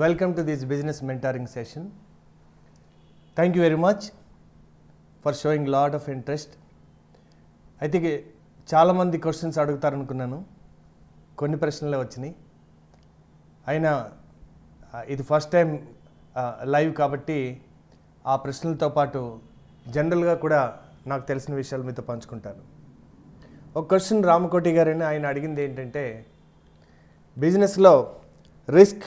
Welcome to this business mentoring session thank you very much for showing lot of interest అయితే చాలామంది questions అడుగుతారనుకున్నాను కొన్ని ప్రశ్నలే వచ్చినాయి అయినా ఇది ఫస్ట్ టైం లైవ్ కాబట్టి ఆ ప్రశ్నలతో పాటు జనరల్గా కూడా నాకు తెలిసిన విషయాలు మీతో పంచుకుంటాను ఒక క్వశ్చన్ రామకోటి గారైనా ఆయన అడిగింది ఏంటంటే బిజినెస్లో risk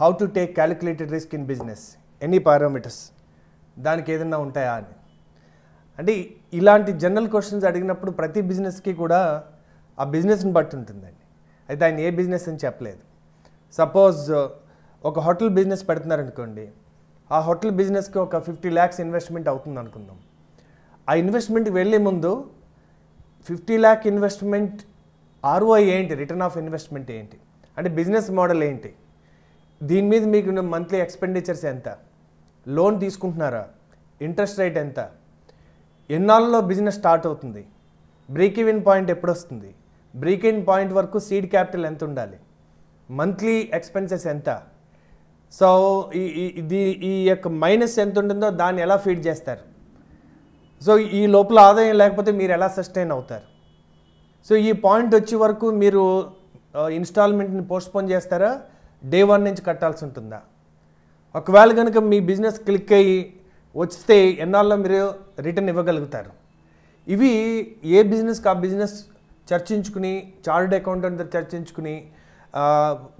how to take calculated risk in business any parameters దానికి ఏదన్నా ఉంటాయా అని అంటే ఇలాంటి జనరల్ క్వశ్చన్స్ అడిగినప్పుడు ప్రతి బిజినెస్కి కూడా ఆ బిజినెస్ని బట్టి ఉంటుందండి అయితే ఆయన ఏ బిజినెస్ అని చెప్పలేదు సపోజ్ uh, ఒక హోటల్ బిజినెస్ పెడుతున్నారనుకోండి ఆ హోటల్ బిజినెస్కి ఒక ఫిఫ్టీ ల్యాక్స్ ఇన్వెస్ట్మెంట్ అవుతుంది అనుకుందాం ఆ ఇన్వెస్ట్మెంట్కి వెళ్ళే ముందు ఫిఫ్టీ ల్యాక్ ఇన్వెస్ట్మెంట్ ఆర్ఓఐ ఏంటి రిటర్న్ ఆఫ్ ఇన్వెస్ట్మెంట్ ఏంటి అంటే బిజినెస్ మోడల్ ఏంటి దీని మీద మీకు మంత్లీ ఎక్స్పెండిచర్స్ ఎంత లోన్ తీసుకుంటున్నారా ఇంట్రెస్ట్ రేట్ ఎంత ఎన్నాళ్ళలో బిజినెస్ స్టార్ట్ అవుతుంది బ్రేక్ ఈవెన్ పాయింట్ ఎప్పుడు వస్తుంది బ్రేక్ ఇన్ పాయింట్ వరకు సీడ్ క్యాపిటల్ ఎంత ఉండాలి మంత్లీ ఎక్స్పెన్సెస్ ఎంత సో ఈ ఇది ఈ యొక్క మైనస్ ఎంత ఉంటుందో దాన్ని ఎలా ఫీడ్ చేస్తారు సో ఈ లోపల ఆదాయం లేకపోతే మీరు ఎలా సస్టైన్ అవుతారు సో ఈ పాయింట్ వచ్చే వరకు మీరు ఇన్స్టాల్మెంట్ని uh, పోస్ట్పోన్ చేస్తారా డే వన్ నుంచి కట్టాల్సి ఉంటుందా ఒకవేళ కనుక మీ బిజినెస్ క్లిక్ అయ్యి వస్తే ఎన్నాళ్ళలో మీరు రిటర్న్ ఇవ్వగలుగుతారు ఇవి ఏ బిజినెస్కి ఆ బిజినెస్ చర్చించుకుని చార్టెడ్ అకౌంటెంట్ చర్చించుకుని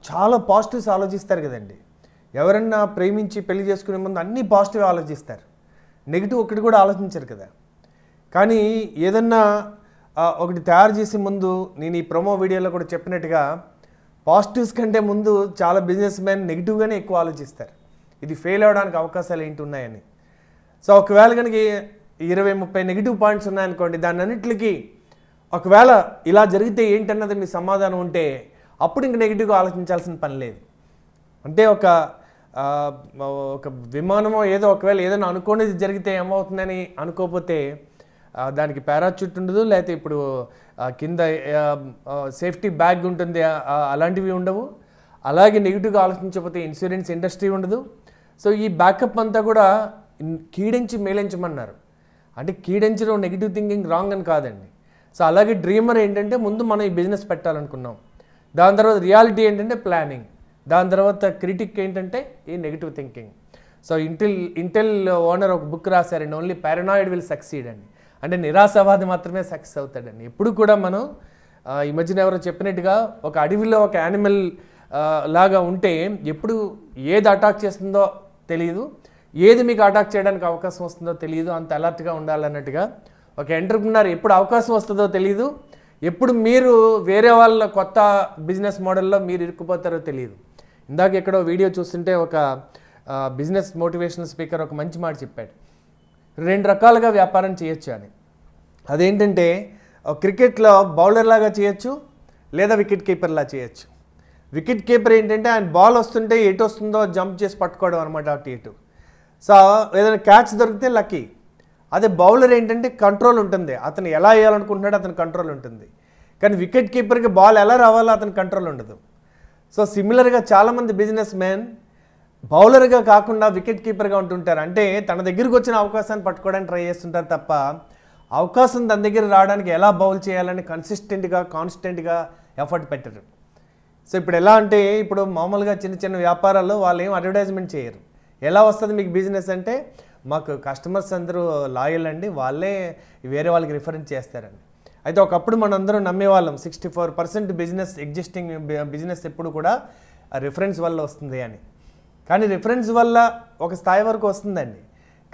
చాలా పాజిటివ్స్ ఆలోచిస్తారు కదండి ఎవరన్నా ప్రేమించి పెళ్లి చేసుకునే ముందు అన్నీ పాజిటివ్ ఆలోచిస్తారు నెగిటివ్ ఒకటి కూడా ఆలోచించరు కదా కానీ ఏదన్నా ఒకటి తయారు చేసే ముందు నేను ఈ ప్రమో వీడియోలో కూడా చెప్పినట్టుగా పాజిటివ్స్ కంటే ముందు చాలా బిజినెస్ మ్యాన్ నెగిటివ్గానే ఎక్కువ ఆలోచిస్తారు ఇది ఫెయిల్ అవ్వడానికి అవకాశాలు ఏంటి ఉన్నాయని సో ఒకవేళ కనుక ఇరవై ముప్పై నెగిటివ్ పాయింట్స్ ఉన్నాయనుకోండి దాని అన్నింటికి ఒకవేళ ఇలా జరిగితే ఏంటన్నది మీ సమాధానం ఉంటే అప్పుడు ఇంక నెగిటివ్గా ఆలోచించాల్సిన పని లేదు అంటే ఒక ఒక విమానమో ఏదో ఒకవేళ ఏదైనా అనుకోనేది జరిగితే ఏమవుతుందని అనుకోకపోతే దానికి పారాచ్యూట్ ఉండదు లేకపోతే ఇప్పుడు కింద సేఫ్టీ బ్యాగ్ ఉంటుంది అలాంటివి ఉండవు అలాగే నెగిటివ్గా ఆలోచించకపోతే ఇన్సూరెన్స్ ఇండస్ట్రీ ఉండదు సో ఈ బ్యాకప్ అంతా కూడా కీడించి మేలించమన్నారు అంటే కీడించడం నెగిటివ్ థింకింగ్ రాంగ్ అని కాదండి సో అలాగే డ్రీమర్ ఏంటంటే ముందు మనం ఈ బిజినెస్ పెట్టాలనుకున్నాం దాని తర్వాత రియాలిటీ ఏంటంటే ప్లానింగ్ దాని తర్వాత క్రిటిక్ ఏంటంటే ఈ negative thinking so Intel Intel owner ఒక బుక్ రాశారండి ఓన్లీ పారనాయిడ్ విల్ సక్సీడ్ అండి అంటే నిరాశవాది మాత్రమే సక్సెస్ అవుతాడండి ఎప్పుడు కూడా మనం ఈ మధ్యన ఎవరో చెప్పినట్టుగా ఒక అడవిలో ఒక యానిమల్ లాగా ఉంటే ఎప్పుడు ఏది అటాక్ చేస్తుందో తెలియదు ఏది మీకు అటాక్ చేయడానికి అవకాశం వస్తుందో తెలియదు అంత అలర్ట్గా ఉండాలన్నట్టుగా ఒక ఎంటర్ప్రినర్ ఎప్పుడు అవకాశం వస్తుందో తెలియదు ఎప్పుడు మీరు వేరే వాళ్ళ కొత్త బిజినెస్ మోడల్లో మీరు ఇరుక్కుపోతారో తెలియదు ఇందాక ఎక్కడో వీడియో చూస్తుంటే ఒక బిజినెస్ మోటివేషనల్ స్పీకర్ ఒక మంచి మాట చెప్పాడు రెండు రకాలుగా వ్యాపారం చేయొచ్చు అని అదేంటంటే క్రికెట్లో బౌలర్ లాగా చేయొచ్చు లేదా వికెట్ కీపర్లా చేయొచ్చు వికెట్ కీపర్ ఏంటంటే ఆయన బాల్ వస్తుంటే ఎటు వస్తుందో జంప్ చేసి పట్టుకోవడం అనమాట అటు ఇటు సో ఏదైనా క్యాచ్ దొరికితే లక్కీ అదే బౌలర్ ఏంటంటే కంట్రోల్ ఉంటుంది అతను ఎలా వేయాలనుకుంటున్నాడో అతను కంట్రోల్ ఉంటుంది కానీ వికెట్ కీపర్కి బాల్ ఎలా రావాలో అతను కంట్రోల్ ఉండదు సో సిమిలర్గా చాలామంది బిజినెస్ మ్యాన్ బౌలర్గా కాకుండా వికెట్ కీపర్గా ఉంటుంటారు అంటే తన దగ్గరకు వచ్చిన అవకాశాన్ని పట్టుకోవడానికి ట్రై చేస్తుంటారు తప్ప అవకాశం తన దగ్గర రావడానికి ఎలా బౌల్ చేయాలని కన్సిస్టెంట్గా కాన్స్టెంట్గా ఎఫర్ట్ పెట్టరు సో ఇప్పుడు ఎలా అంటే ఇప్పుడు మామూలుగా చిన్న చిన్న వ్యాపారాల్లో వాళ్ళు ఏం అడ్వర్టైజ్మెంట్ చేయరు ఎలా వస్తుంది మీకు బిజినెస్ అంటే మాకు కస్టమర్స్ అందరూ లాయల్ అండి వాళ్ళే వేరే వాళ్ళకి రిఫరెన్స్ చేస్తారండి అయితే ఒకప్పుడు మనందరం నమ్మేవాళ్ళం sixty four percent business existing business ఎప్పుడు కూడా రిఫరెన్స్ వల్ల వస్తుంది అని కానీ రిఫరెన్స్ వల్ల ఒక స్థాయి వరకు వస్తుందండి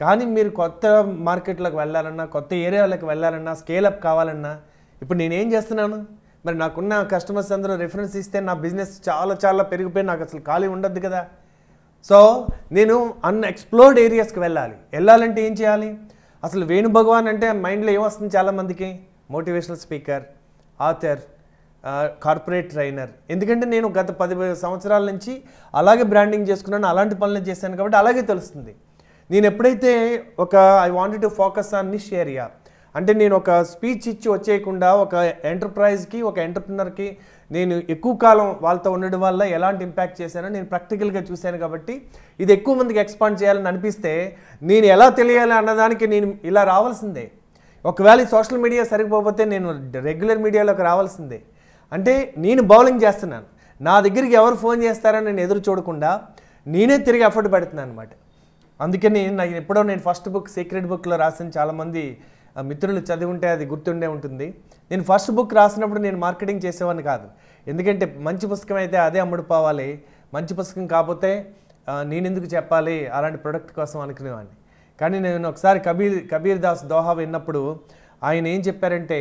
కానీ మీరు కొత్త మార్కెట్లకు వెళ్ళాలన్నా కొత్త ఏరియాలకు వెళ్ళాలన్నా అప్ కావాలన్నా ఇప్పుడు నేనేం చేస్తున్నాను మరి నాకున్న కస్టమర్స్ అందరూ రిఫరెన్స్ ఇస్తే నా బిజినెస్ చాలా చాలా పెరిగిపోయి నాకు అసలు ఖాళీ ఉండద్దు కదా సో నేను అన్ఎక్స్ప్లోర్డ్ ఏరియాస్కి వెళ్ళాలి వెళ్ళాలంటే ఏం చేయాలి అసలు వేణు భగవాన్ అంటే మైండ్లో ఏమొస్తుంది చాలామందికి motivational speaker author corporate trainer ఎందుకంటే నేను గత పది సంవత్సరాల నుంచి అలాగే బ్రాండింగ్ చేసుకున్నాను అలాంటి పనులు చేశాను కాబట్టి అలాగే తెలుస్తుంది నేను ఎప్పుడైతే ఒక I wanted to focus on niche area అంటే నేను ఒక స్పీచ్ ఇచ్చి వచ్చేయకుండా ఒక ఎంటర్ప్రైజ్కి ఒక ఎంటర్ప్రినర్కి నేను ఎక్కువ కాలం వాళ్ళతో ఉండడం వల్ల ఎలాంటి ఇంపాక్ట్ చేశానో నేను ప్రాక్టికల్గా చూశాను కాబట్టి ఇది ఎక్కువ మందికి ఎక్స్పాండ్ చేయాలని అనిపిస్తే నేను ఎలా తెలియాలి అన్నదానికి నేను ఇలా రావాల్సిందే ఒకవేళ సోషల్ మీడియా సరిగిపోతే నేను రెగ్యులర్ మీడియాలోకి రావాల్సిందే అంటే నేను బౌలింగ్ చేస్తున్నాను నా దగ్గరికి ఎవరు ఫోన్ చేస్తారో నేను ఎదురు చూడకుండా నేనే తిరిగి ఎఫర్ట్ పెడుతున్నాను అనమాట అందుకని నాకు ఎప్పుడో నేను ఫస్ట్ బుక్ సీక్రెట్ బుక్లో రాసిన చాలామంది మిత్రులు చదివి ఉంటే అది గుర్తుండే ఉంటుంది నేను ఫస్ట్ బుక్ రాసినప్పుడు నేను మార్కెటింగ్ చేసేవాడిని కాదు ఎందుకంటే మంచి పుస్తకం అయితే అదే అమ్ముడుపోవాలి మంచి పుస్తకం కాకపోతే నేను ఎందుకు చెప్పాలి అలాంటి ప్రొడక్ట్ కోసం అనుకునేవాడిని కానీ నేను ఒకసారి కబీర్ కబీర్ దాస్ దోహా విన్నప్పుడు ఆయన ఏం చెప్పారంటే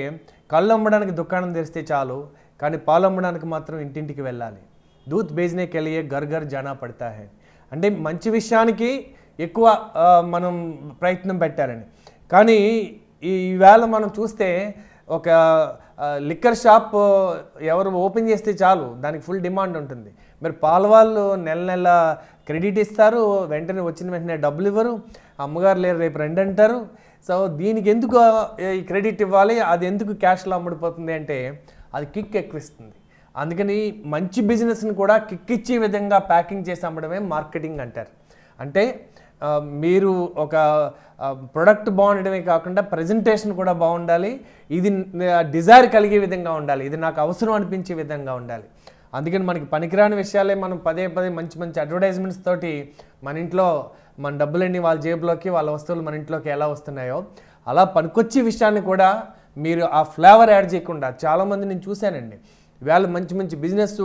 కళ్ళు అమ్మడానికి దుకాణం తెరిస్తే చాలు కానీ పాలమ్మడానికి మాత్రం ఇంటింటికి వెళ్ళాలి దూత్ బేజ్నేకెళ్ళి గర్ గర్ జానా పడతా హే అంటే మంచి విషయానికి ఎక్కువ మనం ప్రయత్నం పెట్టాలని కానీ ఈవేళ మనం చూస్తే ఒక లిక్కర్ షాప్ ఎవరు ఓపెన్ చేస్తే చాలు దానికి ఫుల్ డిమాండ్ ఉంటుంది మరి పాలవాళ్ళు నెల నెల క్రెడిట్ ఇస్తారు వెంటనే వచ్చిన వెంటనే డబ్బులు ఇవ్వరు అమ్మగారు లేరు రేపు రెండు అంటారు సో దీనికి ఎందుకు ఈ క్రెడిట్ ఇవ్వాలి అది ఎందుకు క్యాష్లో అమ్ముడిపోతుంది అంటే అది కిక్ ఎక్కిస్తుంది అందుకని మంచి బిజినెస్ని కూడా కిక్ ఇచ్చే విధంగా ప్యాకింగ్ చేసి అమ్మడమే మార్కెటింగ్ అంటారు అంటే మీరు ఒక ప్రొడక్ట్ బాగుండడమే కాకుండా ప్రజెంటేషన్ కూడా బాగుండాలి ఇది డిజైర్ కలిగే విధంగా ఉండాలి ఇది నాకు అవసరం అనిపించే విధంగా ఉండాలి అందుకని మనకి పనికిరాని విషయాలే మనం పదే పదే మంచి మంచి అడ్వర్టైజ్మెంట్స్ తోటి మన ఇంట్లో మన డబ్బులన్నీ వాళ్ళ జేబులోకి వాళ్ళ వస్తువులు మన ఇంట్లోకి ఎలా వస్తున్నాయో అలా పనికొచ్చే విషయాన్ని కూడా మీరు ఆ ఫ్లేవర్ యాడ్ చేయకుండా చాలామంది నేను చూశానండి వాళ్ళు మంచి మంచి బిజినెస్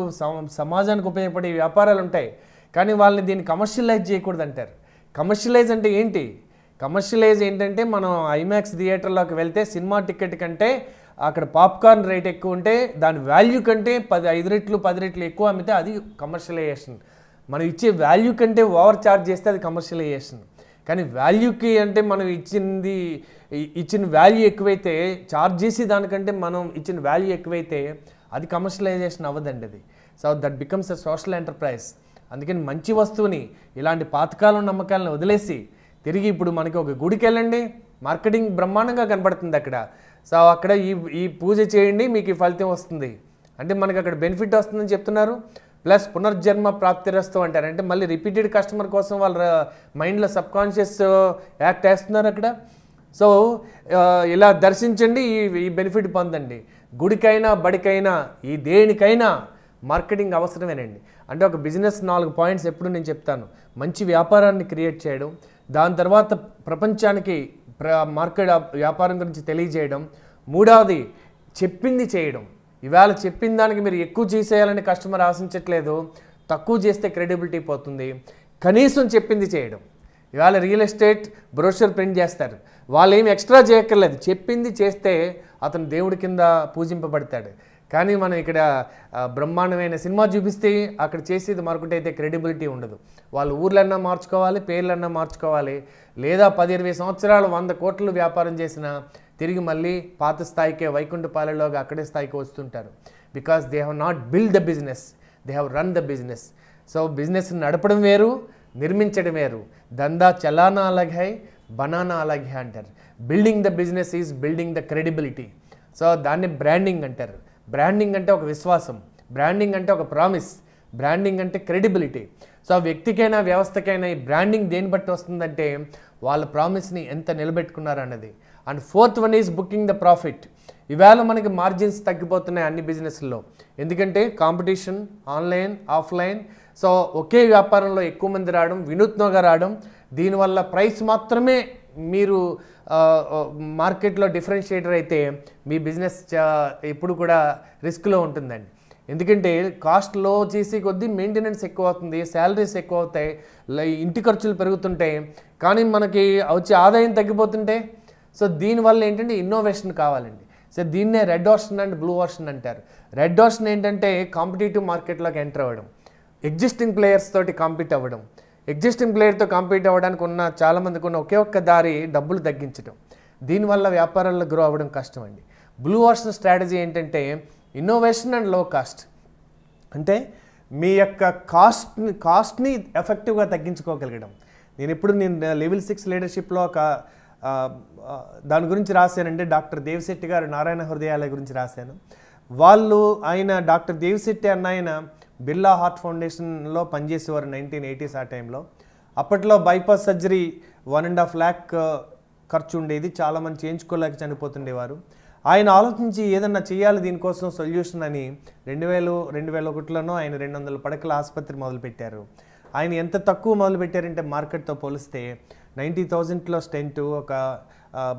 సమాజానికి ఉపయోగపడే వ్యాపారాలు ఉంటాయి కానీ వాళ్ళని దీన్ని కమర్షియలైజ్ చేయకూడదు అంటారు కమర్షియలైజ్ అంటే ఏంటి కమర్షియలైజ్ ఏంటంటే మనం ఐమాక్స్ థియేటర్లోకి వెళ్తే సినిమా టికెట్ కంటే అక్కడ పాప్కార్న్ రేట్ ఎక్కువ ఉంటే దాని వాల్యూ కంటే పది ఐదు రెట్లు పది రెట్లు ఎక్కువ అమ్మితే అది కమర్షియలైజేషన్ మనం ఇచ్చే వాల్యూ కంటే ఓవర్ చార్జ్ చేస్తే అది కమర్షియలైజేషన్ కానీ వాల్యూకి అంటే మనం ఇచ్చింది ఇచ్చిన వాల్యూ ఎక్కువైతే చార్జ్ చేసి దానికంటే మనం ఇచ్చిన వాల్యూ ఎక్కువైతే అది కమర్షియలైజేషన్ అవ్వదండి అది so that becomes a social enterprise అందుకని మంచి వస్తువుని ఇలాంటి పాతకాలం నమ్మకాలను వదిలేసి తిరిగి ఇప్పుడు మనకి ఒక గుడికి వెళ్ళండి మార్కెటింగ్ బ్రహ్మాండంగా కనబడుతుంది అక్కడ సో అక్కడ ఈ ఈ పూజ చేయండి మీకు ఈ ఫలితం వస్తుంది అంటే మనకి అక్కడ బెనిఫిట్ వస్తుందని చెప్తున్నారు ప్లస్ పునర్జన్మ ప్రాప్తిరస్తు అంటారు అంటే మళ్ళీ రిపీటెడ్ కస్టమర్ కోసం వాళ్ళ మైండ్లో సబ్కాన్షియస్ యాక్ట్ వేస్తున్నారు అక్కడ సో ఇలా దర్శించండి ఈ ఈ బెనిఫిట్ పొందండి గుడికైనా బడికైనా ఈ దేనికైనా మార్కెటింగ్ అవసరమేనండి అంటే ఒక బిజినెస్ నాలుగు పాయింట్స్ ఎప్పుడు నేను చెప్తాను మంచి వ్యాపారాన్ని క్రియేట్ చేయడం దాని తర్వాత ప్రపంచానికి ప్ర మార్కెట్ వ్యాపారం గురించి తెలియజేయడం మూడవది చెప్పింది చేయడం ఇవాళ చెప్పిన దానికి మీరు ఎక్కువ చేసేయాలని కస్టమర్ ఆశించట్లేదు తక్కువ చేస్తే క్రెడిబిలిటీ పోతుంది కనీసం చెప్పింది చేయడం ఇవాళ రియల్ ఎస్టేట్ బ్రోషర్ ప్రింట్ చేస్తారు వాళ్ళు ఏమి ఎక్స్ట్రా చేయక్కర్లేదు చెప్పింది చేస్తే అతను దేవుడి కింద పూజింపబడతాడు కానీ మనం ఇక్కడ బ్రహ్మాండమైన సినిమా చూపిస్తే అక్కడ చేసేది మరొకటి అయితే క్రెడిబిలిటీ ఉండదు వాళ్ళు ఊర్లన్నా మార్చుకోవాలి పేర్లన్నా మార్చుకోవాలి లేదా పది ఇరవై సంవత్సరాలు వంద కోట్లు వ్యాపారం చేసిన తిరిగి మళ్ళీ పాత స్థాయికే వైకుంఠపాలలోగా అక్కడే స్థాయికి వస్తుంటారు because they have not build the business they have run the business so business నడపడం వేరు నిర్మించడం వేరు దందా చలానా అలగ్ హై బనానా అలగ్ హై అంటారు building the business is building the credibility so దాన్ని బ్రాండింగ్ అంటారు బ్రాండింగ్ అంటే ఒక విశ్వాసం బ్రాండింగ్ అంటే ఒక ప్రామిస్ బ్రాండింగ్ అంటే క్రెడిబిలిటీ సో ఆ వ్యక్తికైనా వ్యవస్థకైనా ఈ బ్రాండింగ్ దేని బట్టి వస్తుందంటే వాళ్ళ ప్రామిస్ని ఎంత నిలబెట్టుకున్నారన్నది and fourth one is booking the profit ఇవాళ మనకి మార్జిన్స్ తగ్గిపోతున్నాయి అన్ని బిజినెస్లో ఎందుకంటే కాంపిటీషన్ ఆన్లైన్ ఆఫ్లైన్ సో ఒకే వ్యాపారంలో ఎక్కువ మంది రావడం వినూత్నంగా రావడం దీనివల్ల ప్రైస్ మాత్రమే మీరు మార్కెట్లో డిఫరెన్షియేటర్ అయితే మీ బిజినెస్ ఎప్పుడు కూడా రిస్క్లో ఉంటుందండి ఎందుకంటే కాస్ట్ లో చేసే కొద్దీ మెయింటెనెన్స్ ఎక్కువ అవుతుంది శాలరీస్ ఎక్కువ అవుతాయి ఇంటి ఖర్చులు పెరుగుతుంటాయి కానీ మనకి వచ్చే ఆదాయం తగ్గిపోతుంటే సో దీనివల్ల ఏంటంటే ఇన్నోవేషన్ కావాలండి సో దీన్నే red option and blue option అంటారు రెడ్ ఆప్షన్ ఏంటంటే కాంపిటేటివ్ మార్కెట్లోకి ఎంటర్ అవ్వడం ఎగ్జిస్టింగ్ ప్లేయర్స్ తోటి కాంపీట్ అవ్వడం ఎగ్జిస్టింగ్ ప్లేయర్తో కాంపీట్ అవ్వడానికి ఉన్న చాలామందికి ఉన్న ఒకే ఒక్క దారి డబ్బులు తగ్గించడం దీనివల్ల వ్యాపారాల్లో గ్రో అవ్వడం కష్టం అండి బ్లూ వర్షన్ స్ట్రాటజీ ఏంటంటే ఇన్నోవేషన్ అండ్ లో కాస్ట్ అంటే మీ యొక్క కాస్ట్ని కాస్ట్ని ఎఫెక్టివ్గా తగ్గించుకోగలగడం నేను ఎప్పుడు నేను లెవెల్ సిక్స్ లీడర్షిప్లో ఒక దాని గురించి రాశానండి డాక్టర్ దేవిశెట్టి గారు నారాయణ హృదయాలయ గురించి రాశాను వాళ్ళు ఆయన డాక్టర్ దేవిశెట్టి అన్న ఆయన బిర్లా హార్ట్ ఫౌండేషన్లో పనిచేసేవారు నైన్టీన్ ఎయిటీస్ ఆ టైంలో అప్పట్లో bypass surgery one and half lakh ఖర్చు ఉండేది చాలామంది చేయించుకోలేక చనిపోతుండేవారు ఆయన ఆలోచించి ఏదన్నా చేయాలి దీనికోసం సొల్యూషన్ అని రెండు వేలు రెండు వేల ఒకటిలోనో ఆయన రెండు వందల పడకల ఆసుపత్రి మొదలుపెట్టారు ఆయన ఎంత తక్కువ మొదలుపెట్టారంటే మార్కెట్తో పోలిస్తే నైంటీ థౌజండ్లో స్టెంట్ ఒక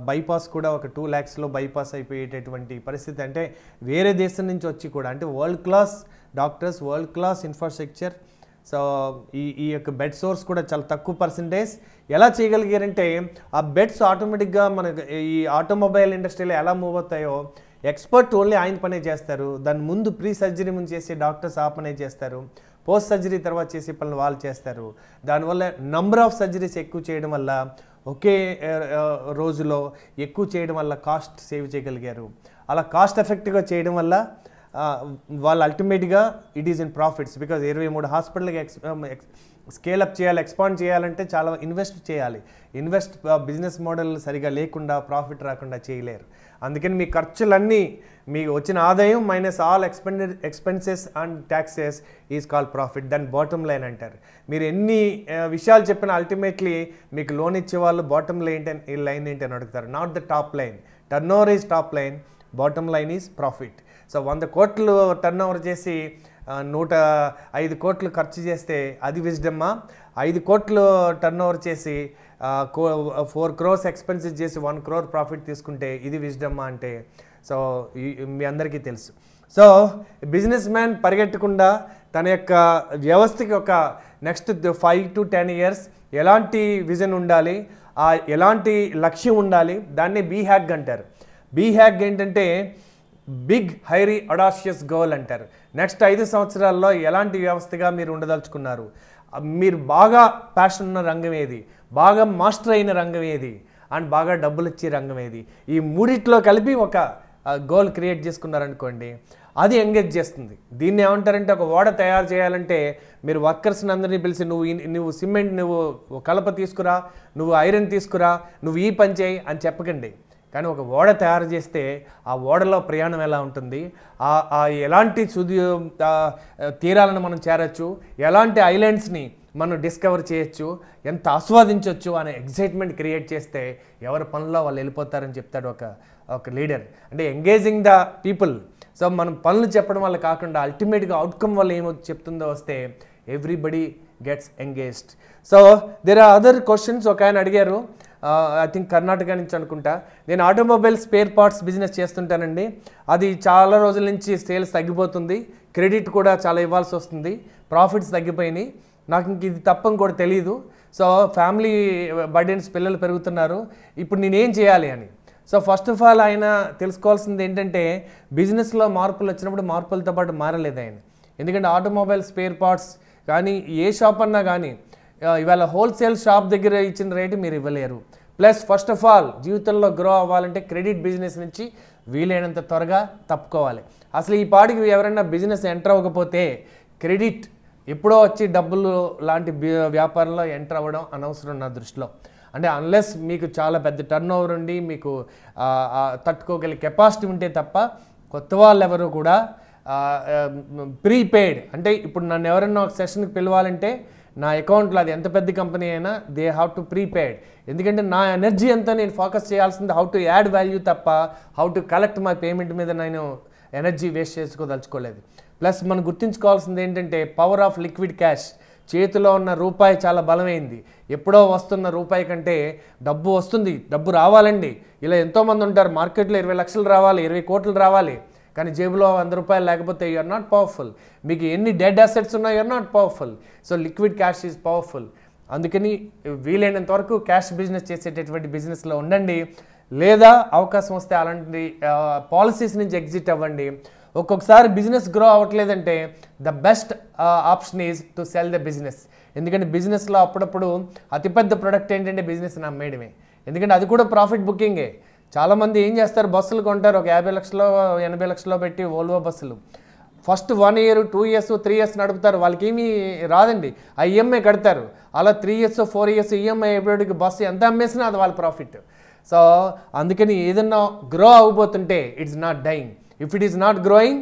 బైపాస్ కూడా ఒక టూ ల్యాక్స్లో బైపాస్ అయిపోయేటటువంటి పరిస్థితి అంటే వేరే దేశం నుంచి వచ్చి కూడా అంటే world class doctors world class infrastructure so ఈ ఈ యొక్క బెడ్ సోర్స్ కూడా చాలా తక్కువ పర్సంటేజ్ ఎలా చేయగలిగారంటే ఆ బెడ్స్ ఆటోమేటిక్గా మన ఈ ఆటోమొబైల్ ఇండస్ట్రీలో ఎలా మూవ్ అవుతాయో ఎక్స్పర్ట్ ఓన్లీ ఆయన పనే చేస్తారు దాని ముందు ప్రీ సర్జరీ ముందు చేసే డాక్టర్స్ ఆ పనే చేస్తారు పోస్ట్ సర్జరీ తర్వాత చేసే పనులు వాళ్ళు చేస్తారు దానివల్ల నంబర్ ఆఫ్ సర్జరీస్ ఎక్కువ చేయడం వల్ల ఒకే రోజులో ఎక్కువ చేయడం వల్ల కాస్ట్ సేవ్ చేయగలిగారు అలా కాస్ట్ ఎఫెక్ట్గా చేయడం వల్ల వాళ్ళు అల్టిమేట్గా it is in profits because ఇరవై మూడు హాస్పిటల్కి ఎక్స్ స్కేల్ అప్ చేయాలి ఎక్స్పాండ్ చేయాలంటే చాలా ఇన్వెస్ట్ చేయాలి ఇన్వెస్ట్ బిజినెస్ మోడల్ సరిగా లేకుండా ప్రాఫిట్ రాకుండా చేయలేరు అందుకని మీ ఖర్చులన్నీ మీకు వచ్చిన ఆదాయం మైనస్ ఆల్ ఎక్స్పెండి expenses and taxes is call profit దాని బాటమ్ లైన్ అంటారు మీరు ఎన్ని uh, విషయాలు చెప్పినా అల్టిమేట్లీ మీకు లోన్ ఇచ్చే వాళ్ళు బాటమ్ లైన్ లైన్ ఏంటి అని అడుగుతారు not the top line turnover is top line bottom line is profit so వంద కోట్లు టర్న్ ఓవర్ చేసి నూట ఐదు కోట్లు ఖర్చు చేస్తే అది విజిడమ్మా ఐదు కోట్లు టర్న్ ఓవర్ చేసి ఫోర్ క్రోర్స్ ఎక్స్పెన్సెస్ చేసి వన్ క్రోర్ ప్రాఫిట్ తీసుకుంటే ఇది విజిడమ్మా అంటే సో మీ అందరికీ తెలుసు సో బిజినెస్ మ్యాన్ పరిగెట్టకుండా తన యొక్క వ్యవస్థకి ఒక next five to ten years ఎలాంటి విజన్ ఉండాలి ఎలాంటి లక్ష్యం ఉండాలి దాన్ని బీ హ్యాగ్ అంటారు బీ ఏంటంటే బిగ్ హైరీ అడాషియస్ గోల్ అంటారు నెక్స్ట్ ఐదు సంవత్సరాల్లో ఎలాంటి వ్యవస్థగా మీరు ఉండదలుచుకున్నారు మీరు బాగా ప్యాషన్ ఉన్న రంగం ఏది బాగా మాస్టర్ అయిన రంగం ఏది అండ్ బాగా డబ్బులు ఇచ్చే రంగం ఏది ఈ మూడిట్లో కలిపి ఒక గోల్ క్రియేట్ చేసుకున్నారనుకోండి అది ఎంగేజ్ చేస్తుంది దీన్ని ఏమంటారంటే ఒక ఓడ తయారు చేయాలంటే మీరు వర్కర్స్ని అందరినీ పిలిచి నువ్వు నువ్వు సిమెంట్ నువ్వు కలప తీసుకురా నువ్వు ఐరన్ తీసుకురా నువ్వు ఈ పని చేయి అని చెప్పకండి కానీ ఒక ఓడ తయారు చేస్తే ఆ ఓడలో ప్రయాణం ఎలా ఉంటుంది ఆ ఎలాంటి సుది తీరాలను మనం చేరచ్చు ఎలాంటి ఐలాండ్స్ని మనం డిస్కవర్ చేయొచ్చు ఎంత ఆస్వాదించవచ్చు అనే ఎగ్జైట్మెంట్ క్రియేట్ చేస్తే ఎవరి పనుల్లో వాళ్ళు వెళ్ళిపోతారని చెప్తాడు ఒక ఒక లీడర్ అంటే ఎంగేజింగ్ ద పీపుల్ సో మనం పనులు చెప్పడం వల్ల కాకుండా అల్టిమేట్గా అవుట్కమ్ వల్ల ఏమో చెప్తుందో వస్తే everybody gets engaged so there are other questions ఒక ఆయన అడిగారు ఐ థింక్ కర్ణాటక నుంచి అనుకుంటా నేను ఆటోమొబైల్ స్పేర్ పార్ట్స్ బిజినెస్ చేస్తుంటానండి అది చాలా రోజుల నుంచి సేల్స్ తగ్గిపోతుంది క్రెడిట్ కూడా చాలా ఇవ్వాల్సి వస్తుంది ప్రాఫిట్స్ తగ్గిపోయినాయి నాకు ఇంక ఇది తప్పం కూడా తెలియదు సో ఫ్యామిలీ బర్డెన్స్ పిల్లలు పెరుగుతున్నారు ఇప్పుడు నేనేం చేయాలి అని సో ఫస్ట్ ఆఫ్ ఆల్ ఆయన తెలుసుకోవాల్సింది ఏంటంటే బిజినెస్లో మార్పులు వచ్చినప్పుడు మార్పులతో పాటు మారలేదు ఆయన ఎందుకంటే ఆటోమొబైల్ స్పేర్ పార్ట్స్ కానీ ఏ షాప్ అన్నా కానీ ఇవాళ హోల్సేల్ షాప్ దగ్గర ఇచ్చిన రేటు మీరు ఇవ్వలేరు ప్లస్ ఫస్ట్ ఆఫ్ ఆల్ జీవితంలో గ్రో అవ్వాలంటే క్రెడిట్ బిజినెస్ నుంచి వీలైనంత త్వరగా తప్పుకోవాలి అసలు ఈ పాటికి ఎవరైనా బిజినెస్ ఎంటర్ అవ్వకపోతే క్రెడిట్ ఎప్పుడో వచ్చి డబ్బులు లాంటి వ్యాపారంలో ఎంటర్ అవ్వడం అనవసరం నా దృష్టిలో అంటే అన్లెస్ మీకు చాలా పెద్ద టర్న్ ఓవర్ ఉండి మీకు తట్టుకోగలిగే కెపాసిటీ ఉంటే తప్ప కొత్త వాళ్ళు ఎవరు కూడా ప్రీపెయిడ్ అంటే ఇప్పుడు నన్ను ఎవరన్నా ఒక సెషన్కి పిలవాలంటే నా అకౌంట్లో అది ఎంత పెద్ద కంపెనీ అయినా దే హ్యావ్ టు ప్రీపెయిడ్ ఎందుకంటే నా ఎనర్జీ అంతా నేను ఫోకస్ చేయాల్సింది హౌ టు యాడ్ వాల్యూ తప్ప how to collect my payment మీద నేను ఎనర్జీ వేస్ట్ చేసుకోదలుచుకోలేదు ప్లస్ మనం గుర్తుంచుకోవాల్సింది ఏంటంటే పవర్ ఆఫ్ లిక్విడ్ క్యాష్ చేతిలో ఉన్న రూపాయి చాలా బలమైంది ఎప్పుడో వస్తున్న రూపాయి కంటే డబ్బు వస్తుంది డబ్బు రావాలండి ఇలా ఎంతోమంది ఉంటారు మార్కెట్లో ఇరవై లక్షలు రావాలి ఇరవై కోట్లు రావాలి కానీ జేబులో వంద రూపాయలు లేకపోతే యూఆర్ నాట్ పవర్ఫుల్ మీకు ఎన్ని డెడ్ అసెట్స్ ఉన్నా you're not powerful so liquid cash is powerful అందుకని వీలైనంత వరకు క్యాష్ బిజినెస్ చేసేటటువంటి బిజినెస్లో ఉండండి లేదా అవకాశం వస్తే అలాంటి పాలసీస్ నుంచి ఎగ్జిట్ అవ్వండి ఒక్కొక్కసారి బిజినెస్ గ్రో అవ్వట్లేదంటే the best option is to sell the business ఎందుకంటే బిజినెస్లో అప్పుడప్పుడు అతిపెద్ద ప్రొడక్ట్ ఏంటంటే బిజినెస్ నమ్మేయడమే ఎందుకంటే అది కూడా ప్రాఫిట్ బుకింగే చాలామంది ఏం చేస్తారు బస్సులు కొంటారు ఒక యాభై లక్షలో ఎనభై లక్షలో పెట్టి ఓల్వో బస్సులు first one year two years three years నడుపుతారు వాళ్ళకి ఏమీ రాదండి ఆ ఈఎంఐ e కడతారు అలా three years four years EMI అయ్యేటికి బస్సు ఎంత అమ్మేసినా అది వాళ్ళ ప్రాఫిట్ సో అందుకని ఏదన్నా గ్రో అవ్వబోతుంటే it's not dying if it is not growing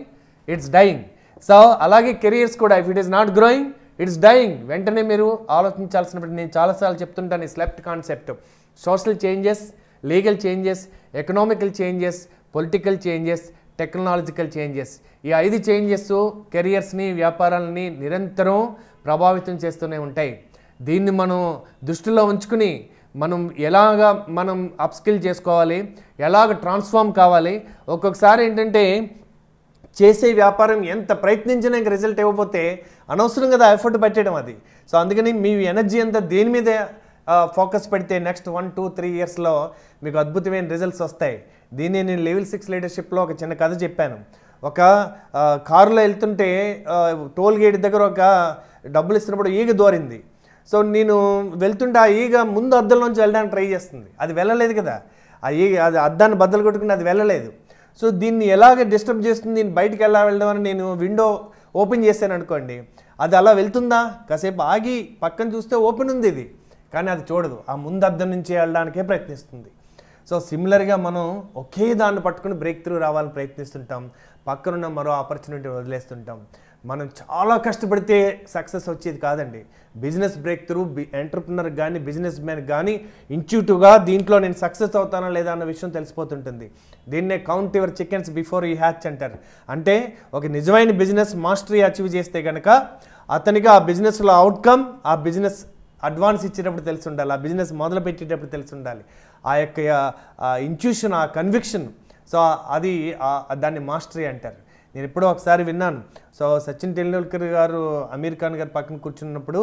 it's dying so అలాగే కెరియర్స్ కూడా if it is not growing it's dying వెంటనే మీరు ఆలోచించాల్సినప్పుడు నేను చాలాసార్లు చెప్తుంటాను ఈ SLEPT concept social changes legal changes economical changes political changes technological changes ఈ ఐదు చేంజెస్ కెరియర్స్ని వ్యాపారాలని నిరంతరం ప్రభావితం చేస్తూనే ఉంటాయి దీన్ని మనం దృష్టిలో ఉంచుకుని మనం ఎలాగ మనం అప్స్కిల్ చేసుకోవాలి ఎలాగ ట్రాన్స్ఫామ్ కావాలి ఒక్కొక్కసారి ఏంటంటే చేసే వ్యాపారం ఎంత ప్రయత్నించినా ఇంకా రిజల్ట్ ఇవ్వకపోతే కదా ఎఫర్ట్ పెట్టడం అది సో అందుకని మీ ఎనర్జీ అంతా దేని మీద ఫోకస్ పెడితే నెక్స్ట్ వన్ టూ త్రీ ఇయర్స్లో మీకు అద్భుతమైన రిజల్ట్స్ వస్తాయి దీన్ని నేను లెవెల్ సిక్స్ లీడర్షిప్లో ఒక చిన్న కథ చెప్పాను ఒక కారులో వెళ్తుంటే టోల్ గేట్ దగ్గర ఒక డబ్బులు ఇస్తున్నప్పుడు ఈగ దోరింది సో నేను వెళ్తుంటే ఆ ఈగ ముందు నుంచి వెళ్ళడానికి ట్రై చేస్తుంది అది వెళ్ళలేదు కదా ఆ ఈగ అది అద్దాన్ని బద్దలు కొట్టుకుని అది వెళ్ళలేదు సో దీన్ని ఎలాగ డిస్టర్బ్ చేస్తుంది దీన్ని బయటికి ఎలా వెళ్ళడం అని నేను విండో ఓపెన్ చేశాను అనుకోండి అది అలా వెళ్తుందా కాసేపు ఆగి పక్కన చూస్తే ఓపెన్ ఉంది ఇది కానీ అది చూడదు ఆ ముందు అద్దం నుంచి వెళ్ళడానికే ప్రయత్నిస్తుంది సో సిమిలర్గా మనం ఒకే దాన్ని పట్టుకుని బ్రేక్ త్రూ రావాలని ప్రయత్నిస్తుంటాం పక్కనున్న మరో ఆపర్చునిటీ వదిలేస్తుంటాం మనం చాలా కష్టపడితే సక్సెస్ వచ్చేది కాదండి బిజినెస్ బ్రేక్ త్రూ ఎంటర్ప్రినర్ కానీ బిజినెస్ మ్యాన్ కానీ ఇన్స్టిట్యూట్గా దీంట్లో నేను సక్సెస్ అవుతానా లేదా అన్న విషయం తెలిసిపోతుంటుంది దీన్నే count your chickens before you hatch అంటారు అంటే ఒక నిజమైన బిజినెస్ మాస్టరీ అచీవ్ చేస్తే కనుక అతనికి ఆ బిజినెస్లో అవుట్కమ్ ఆ బిజినెస్ అడ్వాన్స్ ఇచ్చేటప్పుడు తెలిసి ఉండాలి ఆ బిజినెస్ మొదలు పెట్టేటప్పుడు తెలిసి ఉండాలి ఆ యొక్క ఇంట్యూషన్ ఆ కన్విక్షన్ సో అది దాన్ని మాస్టరీ అంటారు నేను ఎప్పుడో ఒకసారి విన్నాను సో సచిన్ టెండూల్కర్ గారు అమీర్ ఖాన్ గారు పక్కన కూర్చున్నప్పుడు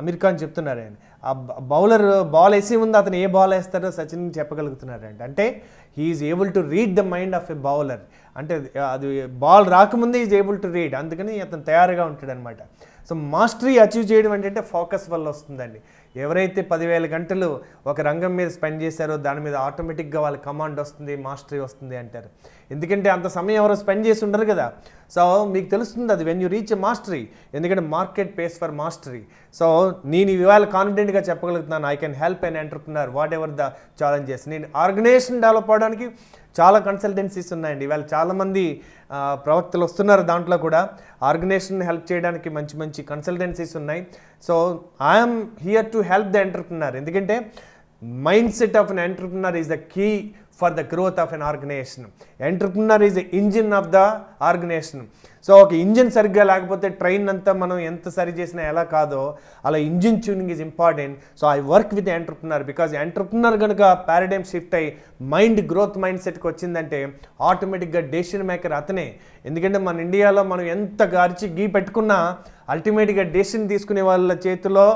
అమీర్ ఖాన్ చెప్తున్నారు ఆయన ఆ బౌలర్ బాల్ వేసి ముందు అతను ఏ బాల్ వేస్తారో సచిన్ అండి అంటే he's able to read the mind of a bowler అంటే అది బాల్ రాకముందే ఈజ్ ఏబుల్ టు రీడ్ అందుకని అతను తయారుగా ఉంటాడనమాట సో మాస్టరీ అచీవ్ చేయడం ఏంటంటే ఫోకస్ వల్ల వస్తుందండి ఎవరైతే పదివేల గంటలు ఒక రంగం మీద స్పెండ్ చేశారో దాని మీద ఆటోమేటిక్గా వాళ్ళ కమాండ్ వస్తుంది మాస్టరీ వస్తుంది అంటారు ఎందుకంటే అంత సమయం ఎవరో స్పెండ్ చేసి ఉండరు కదా సో మీకు తెలుస్తుంది అది వెన్ యూ రీచ్ మాస్టరీ ఎందుకంటే market pays for mastery so నేను ఇవాళ కాన్ఫిడెంట్గా చెప్పగలుగుతున్నాను I can help and entrepreneur whatever the challenges నేను ఆర్గనైజేషన్ డెవలప్ అవడానికి చాలా కన్సల్టెన్సీస్ ఉన్నాయండి ఇవాళ చాలామంది ప్రవక్తలు వస్తున్నారు దాంట్లో కూడా ఆర్గనైజేషన్ హెల్ప్ చేయడానికి మంచి మంచి కన్సల్టెన్సీస్ ఉన్నాయి so I'm here to help the entrepreneur ఎందుకంటే mindset of an entrepreneur is the key for the growth of an organisation entrepreneur is engine of the organisation so ఒక engine సరిగ్గా లేకపోతే train అంతా మనం ఎంత సరి చేసినా ఎలా కాదో అలా engine tuning is important so I work with entrepreneur because entrepreneur కనుక పారాడైమ్ షిఫ్ట్ అయ్యి మైండ్ గ్రోత్ మైండ్ సెట్కి వచ్చిందంటే ఆటోమేటిక్గా డెసిషన్ మేకర్ అతనే ఎందుకంటే మన ఇండియాలో మనం ఎంత గార్చి గీ పెట్టుకున్నా అల్టిమేట్గా డెసిషన్ తీసుకునే వాళ్ళ చేతిలో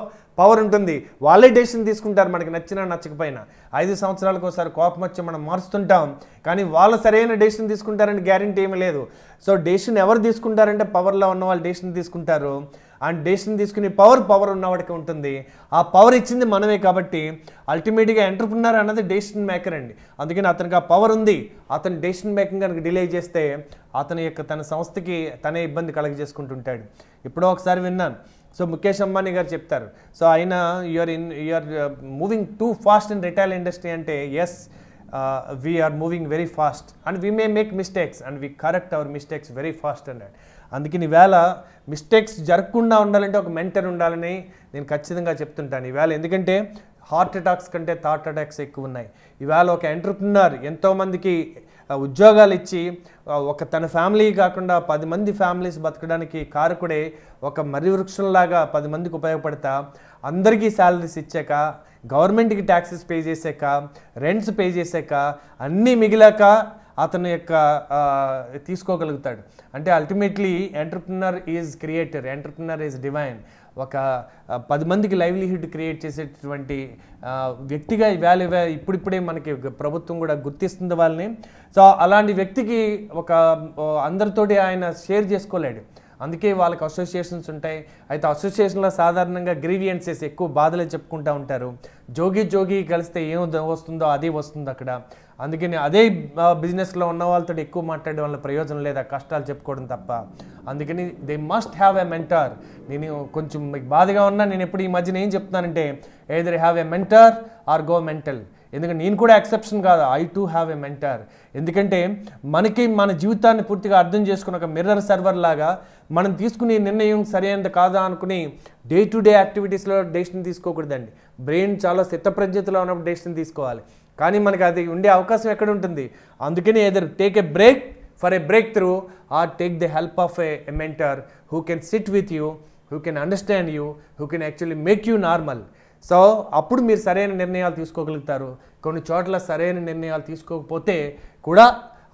పవర్ ఉంటుంది వాళ్ళే డెసిషన్ తీసుకుంటారు మనకి నచ్చినా నచ్చకపోయినా ఐదు సంవత్సరాలకు ఒకసారి కోపం వచ్చి మనం మారుస్తుంటాం కానీ వాళ్ళు సరైన డెసిషన్ తీసుకుంటారని గ్యారంటీ ఏమీ లేదు సో డెసిషన్ ఎవరు తీసుకుంటారంటే పవర్లో ఉన్న వాళ్ళు డెసిషన్ తీసుకుంటారు అండ్ డెసిషన్ తీసుకునే పవర్ పవర్ ఉన్నవాడికి ఉంటుంది ఆ పవర్ ఇచ్చింది మనమే కాబట్టి అల్టిమేట్గా ఎంటర్ప్రినర్ అన్నది డెసిషన్ మేకర్ అండి అందుకని అతనికి ఆ పవర్ ఉంది అతను డెసిషన్ మేకింగ్ కనుక డిలే చేస్తే అతని యొక్క తన సంస్థకి తనే ఇబ్బంది కలగజేసుకుంటుంటాడు ఇప్పుడో ఒకసారి విన్నాను సో ముఖేష్ అంబానీ గారు చెప్తారు సో ఆయన you're in you're moving too fast in retail industry అంటే yes we're moving very fast and we may make mistakes and we correct our mistakes very fast and అందుకని ఈవేళ మిస్టేక్స్ జరగకుండా ఉండాలంటే ఒక మెంటర్ ఉండాలని నేను ఖచ్చితంగా చెప్తుంటాను ఈవేళ ఎందుకంటే హార్ట్ అటాక్స్ కంటే థాట్ అటాక్స్ ఎక్కువ ఉన్నాయి ఈవేళ ఒక ఎంటర్ప్రినర్ ఎంతోమందికి ఉద్యోగాలు ఇచ్చి ఒక తన ఫ్యామిలీ కాకుండా పది మంది ఫ్యామిలీస్ బతకడానికి కారకుడే ఒక మర్రి వృక్షంలాగా పది మందికి ఉపయోగపడతా అందరికీ శాలరీస్ ఇచ్చాక గవర్నమెంట్కి ట్యాక్సెస్ పే చేశాక రెంట్స్ పే చేసాక అన్నీ మిగిలాక అతని యొక్క తీసుకోగలుగుతాడు అంటే ultimately entrepreneur is creator entrepreneur is divine ఒక పది మందికి లైవ్లీహుడ్ క్రియేట్ చేసేటటువంటి వ్యక్తిగా ఇవాళ ఇప్పుడిప్పుడే మనకి ప్రభుత్వం కూడా గుర్తిస్తుంది వాళ్ళని సో అలాంటి వ్యక్తికి ఒక అందరితోటి ఆయన షేర్ చేసుకోలేడు అందుకే వాళ్ళకి అసోసియేషన్స్ ఉంటాయి అయితే అసోసియేషన్లో సాధారణంగా గ్రీవియన్సెస్ ఎక్కువ బాధలే చెప్పుకుంటూ ఉంటారు జోగి జోగి కలిస్తే ఏం వస్తుందో అది వస్తుంది అక్కడ అందుకని అదే బిజినెస్లో ఉన్న వాళ్ళతో ఎక్కువ మాట్లాడడం వల్ల ప్రయోజనం లేదా కష్టాలు చెప్పుకోవడం తప్ప అందుకని they must have a mentor నేను కొంచెం మీకు బాధగా ఉన్నా నేను ఎప్పుడు ఈ మధ్యన ఏం చెప్తున్నానంటే either have a mentor or go mental ఎందుకంటే నేను కూడా ఎక్సెప్షన్ కాదు I too have a mentor ఎందుకంటే మనకి మన జీవితాన్ని పూర్తిగా అర్థం చేసుకున్న ఒక మిర్రర్ సర్వర్ లాగా మనం తీసుకునే నిర్ణయం సరైనది కాదా అనుకుని డే టు డే యాక్టివిటీస్లో డెసిషన్ తీసుకోకూడదండి బ్రెయిన్ చాలా సిద్ధప్రజ్ఞతలో ఉన్నప్పుడు డెసిషన్ తీసుకోవాలి కానీ మనకి అది ఉండే అవకాశం ఎక్కడ ఉంటుంది అందుకనే either take a break for a breakthrough or take the help of a mentor who can sit with you who can understand you who can actually make you normal so అప్పుడు మీరు సరైన నిర్ణయాలు తీసుకోగలుగుతారు కొన్ని చోట్ల సరైన నిర్ణయాలు తీసుకోకపోతే కూడా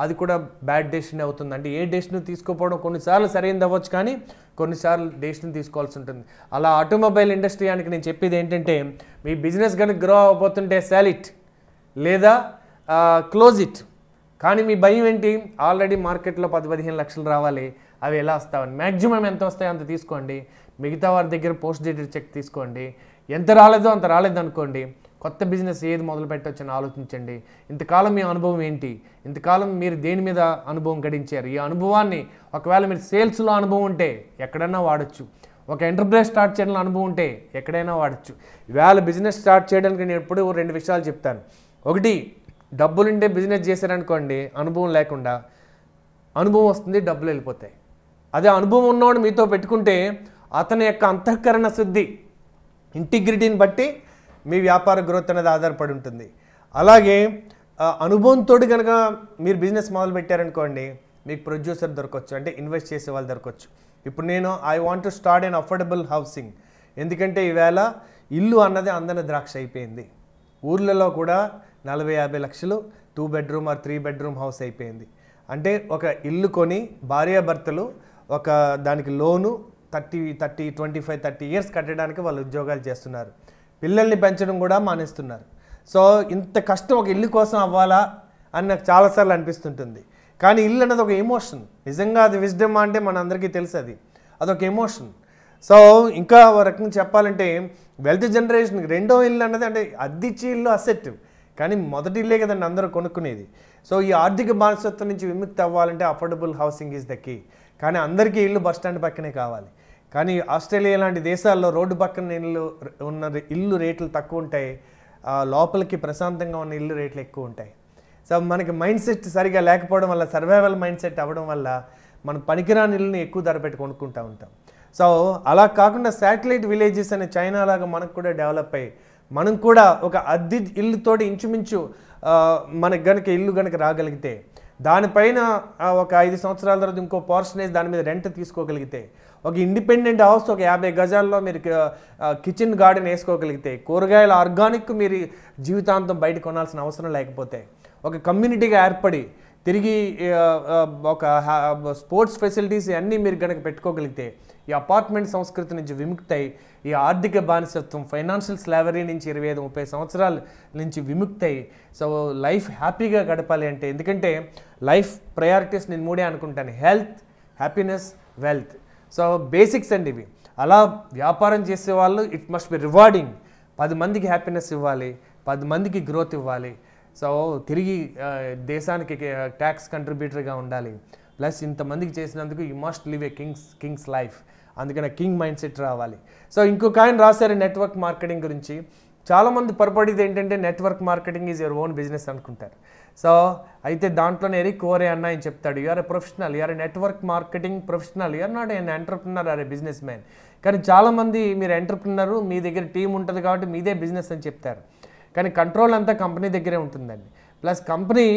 అది కూడా బ్యాడ్ డెసిషన్ అవుతుంది అంటే ఏ డెసిషన్ తీసుకోపోవడం కొన్నిసార్లు సరైనది అవ్వచ్చు కానీ కొన్నిసార్లు డెసిషన్ తీసుకోవాల్సి ఉంటుంది అలా ఆటోమొబైల్ ఇండస్ట్రీ అని నేను చెప్పేది ఏంటంటే మీ బిజినెస్ కనుక గ్రో అవ్వబోతుంటే సాలిట్ లేదా క్లోజ్ ఇట్ కానీ మీ భయం ఏంటి ఆల్రెడీ మార్కెట్లో పది పదిహేను లక్షలు రావాలి అవి ఎలా వస్తావని మ్యాక్సిమం ఎంత వస్తాయో అంత తీసుకోండి మిగతా వారి దగ్గర పోస్ట్ డేటెడ్ చెక్ తీసుకోండి ఎంత రాలేదో అంత రాలేదు అనుకోండి కొత్త బిజినెస్ ఏది మొదలు పెట్టవచ్చని ఆలోచించండి ఇంతకాలం మీ అనుభవం ఏంటి ఇంతకాలం మీరు దేని మీద అనుభవం గడించారు ఈ అనుభవాన్ని ఒకవేళ మీరు సేల్స్లో అనుభవం ఉంటే ఎక్కడైనా వాడచ్చు ఒక ఎంటర్ప్రైజ్ స్టార్ట్ చేయడంలో అనుభవం ఉంటే ఎక్కడైనా వాడచ్చు ఇవాళ బిజినెస్ స్టార్ట్ చేయడానికి నేను ఎప్పుడూ రెండు విషయాలు చెప్తాను ఒకటి డబ్బులుంటే బిజినెస్ చేశారనుకోండి అనుభవం లేకుండా అనుభవం వస్తుంది డబ్బులు వెళ్ళిపోతాయి అదే అనుభవం ఉన్నవాడు మీతో పెట్టుకుంటే అతని యొక్క అంతఃకరణ శుద్ధి ఇంటిగ్రిటీని బట్టి మీ వ్యాపార గ్రోత్ అనేది ఆధారపడి ఉంటుంది అలాగే అనుభవంతో కనుక మీరు బిజినెస్ మొదలు పెట్టారనుకోండి మీకు ప్రొడ్యూసర్ దొరకవచ్చు అంటే ఇన్వెస్ట్ చేసే వాళ్ళు దొరకవచ్చు ఇప్పుడు నేను I want to start an affordable housing ఎందుకంటే ఈవేళ ఇల్లు అన్నది అందన ద్రాక్ష అయిపోయింది ఊర్లలో కూడా నలభై యాభై లక్షలు two bedroom or three bedroom house అయిపోయింది అంటే ఒక ఇల్లు కొని భార్యాభర్తలు ఒక దానికి loan thirty thirty twenty five thirty years కట్టడానికి వాళ్ళు ఉద్యోగాలు చేస్తున్నారు పిల్లల్ని పెంచడం కూడా మానేస్తున్నారు సో ఇంత కష్టం ఒక ఇల్లు కోసం అవ్వాలా అని నాకు చాలాసార్లు అనిపిస్తుంటుంది కానీ ఇల్లు అన్నది ఒక ఎమోషన్ నిజంగా అది విజ్డమ్ అంటే అందరికీ తెలుసు అది అదొక ఎమోషన్ సో ఇంకా ఒక రకంగా చెప్పాలంటే వెల్త్ జనరేషన్ రెండో ఇల్లు అన్నది అంటే అద్దిచ్చి ఇల్లు అసెట్ కానీ మొదటి ఇల్లే కదండి అందరూ కొనుక్కునేది సో ఈ ఆర్థిక బానిసత్వం నుంచి విముక్తి అవ్వాలంటే affordable housing is the key కానీ అందరికీ ఇల్లు బస్ స్టాండ్ పక్కనే కావాలి కానీ ఆస్ట్రేలియా లాంటి దేశాల్లో రోడ్డు పక్కన ఇల్లు ఉన్న ఇల్లు రేట్లు తక్కువ ఉంటాయి లోపలికి ప్రశాంతంగా ఉన్న ఇల్లు రేట్లు ఎక్కువ ఉంటాయి సో మనకి మైండ్ సెట్ సరిగా లేకపోవడం వల్ల సర్వైవల్ మైండ్ సెట్ అవ్వడం వల్ల మనం పనికిరాని ఇల్లుని ఎక్కువ ధర పెట్టి కొనుక్కుంటూ ఉంటాం సో అలా కాకుండా శాటిలైట్ విలేజెస్ అనే చైనా లాగా మనకు కూడా డెవలప్ అయ్యి మనం కూడా ఒక అద్దె ఇల్లుతోటి ఇంచుమించు మనకి గనక ఇల్లు గనక రాగలిగితే దానిపైన ఒక ఐదు సంవత్సరాల తర్వాత ఇంకో వేసి దాని మీద రెంట్ తీసుకోగలిగితే ఒక ఇండిపెండెంట్ హౌస్ ఒక యాభై గజాల్లో మీరు కిచెన్ గార్డెన్ వేసుకోగలిగితే కూరగాయలు ఆర్గానిక్ మీరు జీవితాంతం బయట కొనాల్సిన అవసరం లేకపోతే ఒక కమ్యూనిటీగా ఏర్పడి తిరిగి ఒక స్పోర్ట్స్ ఫెసిలిటీస్ అన్నీ మీరు కనుక పెట్టుకోగలిగితే ఈ అపార్ట్మెంట్ సంస్కృతి నుంచి విముక్తై ఈ ఆర్థిక బానిసత్వం ఫైనాన్షియల్ స్లావరీ నుంచి ఇరవై ఐదు ముప్పై సంవత్సరాల నుంచి విముక్తై సో లైఫ్ హ్యాపీగా గడపాలి అంటే ఎందుకంటే లైఫ్ ప్రయారిటీస్ నేను మూడే అనుకుంటాను health happiness wealth so basics అండి ఇవి అలా వ్యాపారం చేసే వాళ్ళు ఇట్ మస్ట్ బి రివార్డింగ్ పది మందికి హ్యాపీనెస్ ఇవ్వాలి పది మందికి గ్రోత్ ఇవ్వాలి సో తిరిగి దేశానికి ట్యాక్స్ కంట్రిబ్యూటర్గా ఉండాలి ప్లస్ ఇంతమందికి చేసినందుకు you must live a king's king's life అందుకనే కింగ్ మైండ్ సెట్ రావాలి సో ఇంకొక ఆయన రాశారు నెట్వర్క్ మార్కెటింగ్ గురించి చాలామంది పొరపడేది ఏంటంటే network marketing is your own business అనుకుంటారు సో అయితే దాంట్లోనే ఎరి కోరే అన్న అని చెప్తాడు you're a professional you're network marketing professional you're not an entrepreneur or a businessman కానీ చాలామంది మీరు ఎంటర్ప్రినరు మీ దగ్గర టీం ఉంటుంది కాబట్టి మీదే బిజినెస్ అని చెప్తారు కానీ కంట్రోల్ అంతా కంపెనీ దగ్గరే ఉంటుందండి ప్లస్ కంపెనీ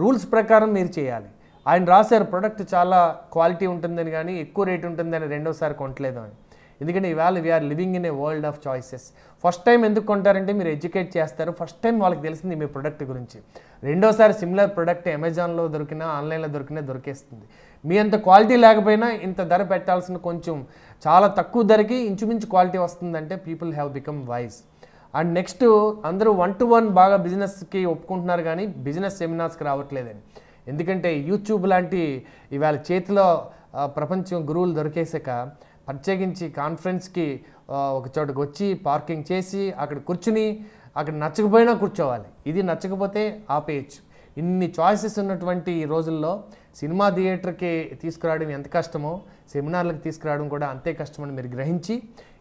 రూల్స్ ప్రకారం మీరు చేయాలి ఆయన రాశారు ప్రొడక్ట్ చాలా క్వాలిటీ ఉంటుందని కానీ ఎక్కువ రేట్ ఉంటుందని రెండోసారి కొనట్లేదు అని ఎందుకంటే ఇవాళ we're living in a world of choices first time ఎందుకు కొంటారంటే మీరు ఎడ్యుకేట్ చేస్తారు ఫస్ట్ టైం వాళ్ళకి తెలిసింది మీ ప్రొడక్ట్ గురించి రెండోసారి సిమిలర్ ప్రొడక్ట్ అమెజాన్లో దొరికినా ఆన్లైన్లో దొరికినా దొరికేస్తుంది మీ అంత క్వాలిటీ లేకపోయినా ఇంత ధర పెట్టాల్సిన కొంచెం చాలా తక్కువ ధరకి ఇంచుమించు క్వాలిటీ వస్తుందంటే people have become wise and next అందరూ వన్ టు వన్ బాగా బిజినెస్కి ఒప్పుకుంటున్నారు కానీ బిజినెస్ సెమినార్స్కి రావట్లేదండి ఎందుకంటే యూట్యూబ్ లాంటి ఇవాళ చేతిలో ప్రపంచం గురువులు దొరికేసాక ప్రత్యేకించి కాన్ఫరెన్స్కి ఒక చోటుకు వచ్చి పార్కింగ్ చేసి అక్కడ కూర్చుని అక్కడ నచ్చకపోయినా కూర్చోవాలి ఇది నచ్చకపోతే ఆపేయచ్చు ఇన్ని చాయిసెస్ ఉన్నటువంటి ఈ రోజుల్లో సినిమా థియేటర్కి తీసుకురావడం ఎంత కష్టమో సెమినార్లకు తీసుకురావడం కూడా అంతే కష్టమని మీరు గ్రహించి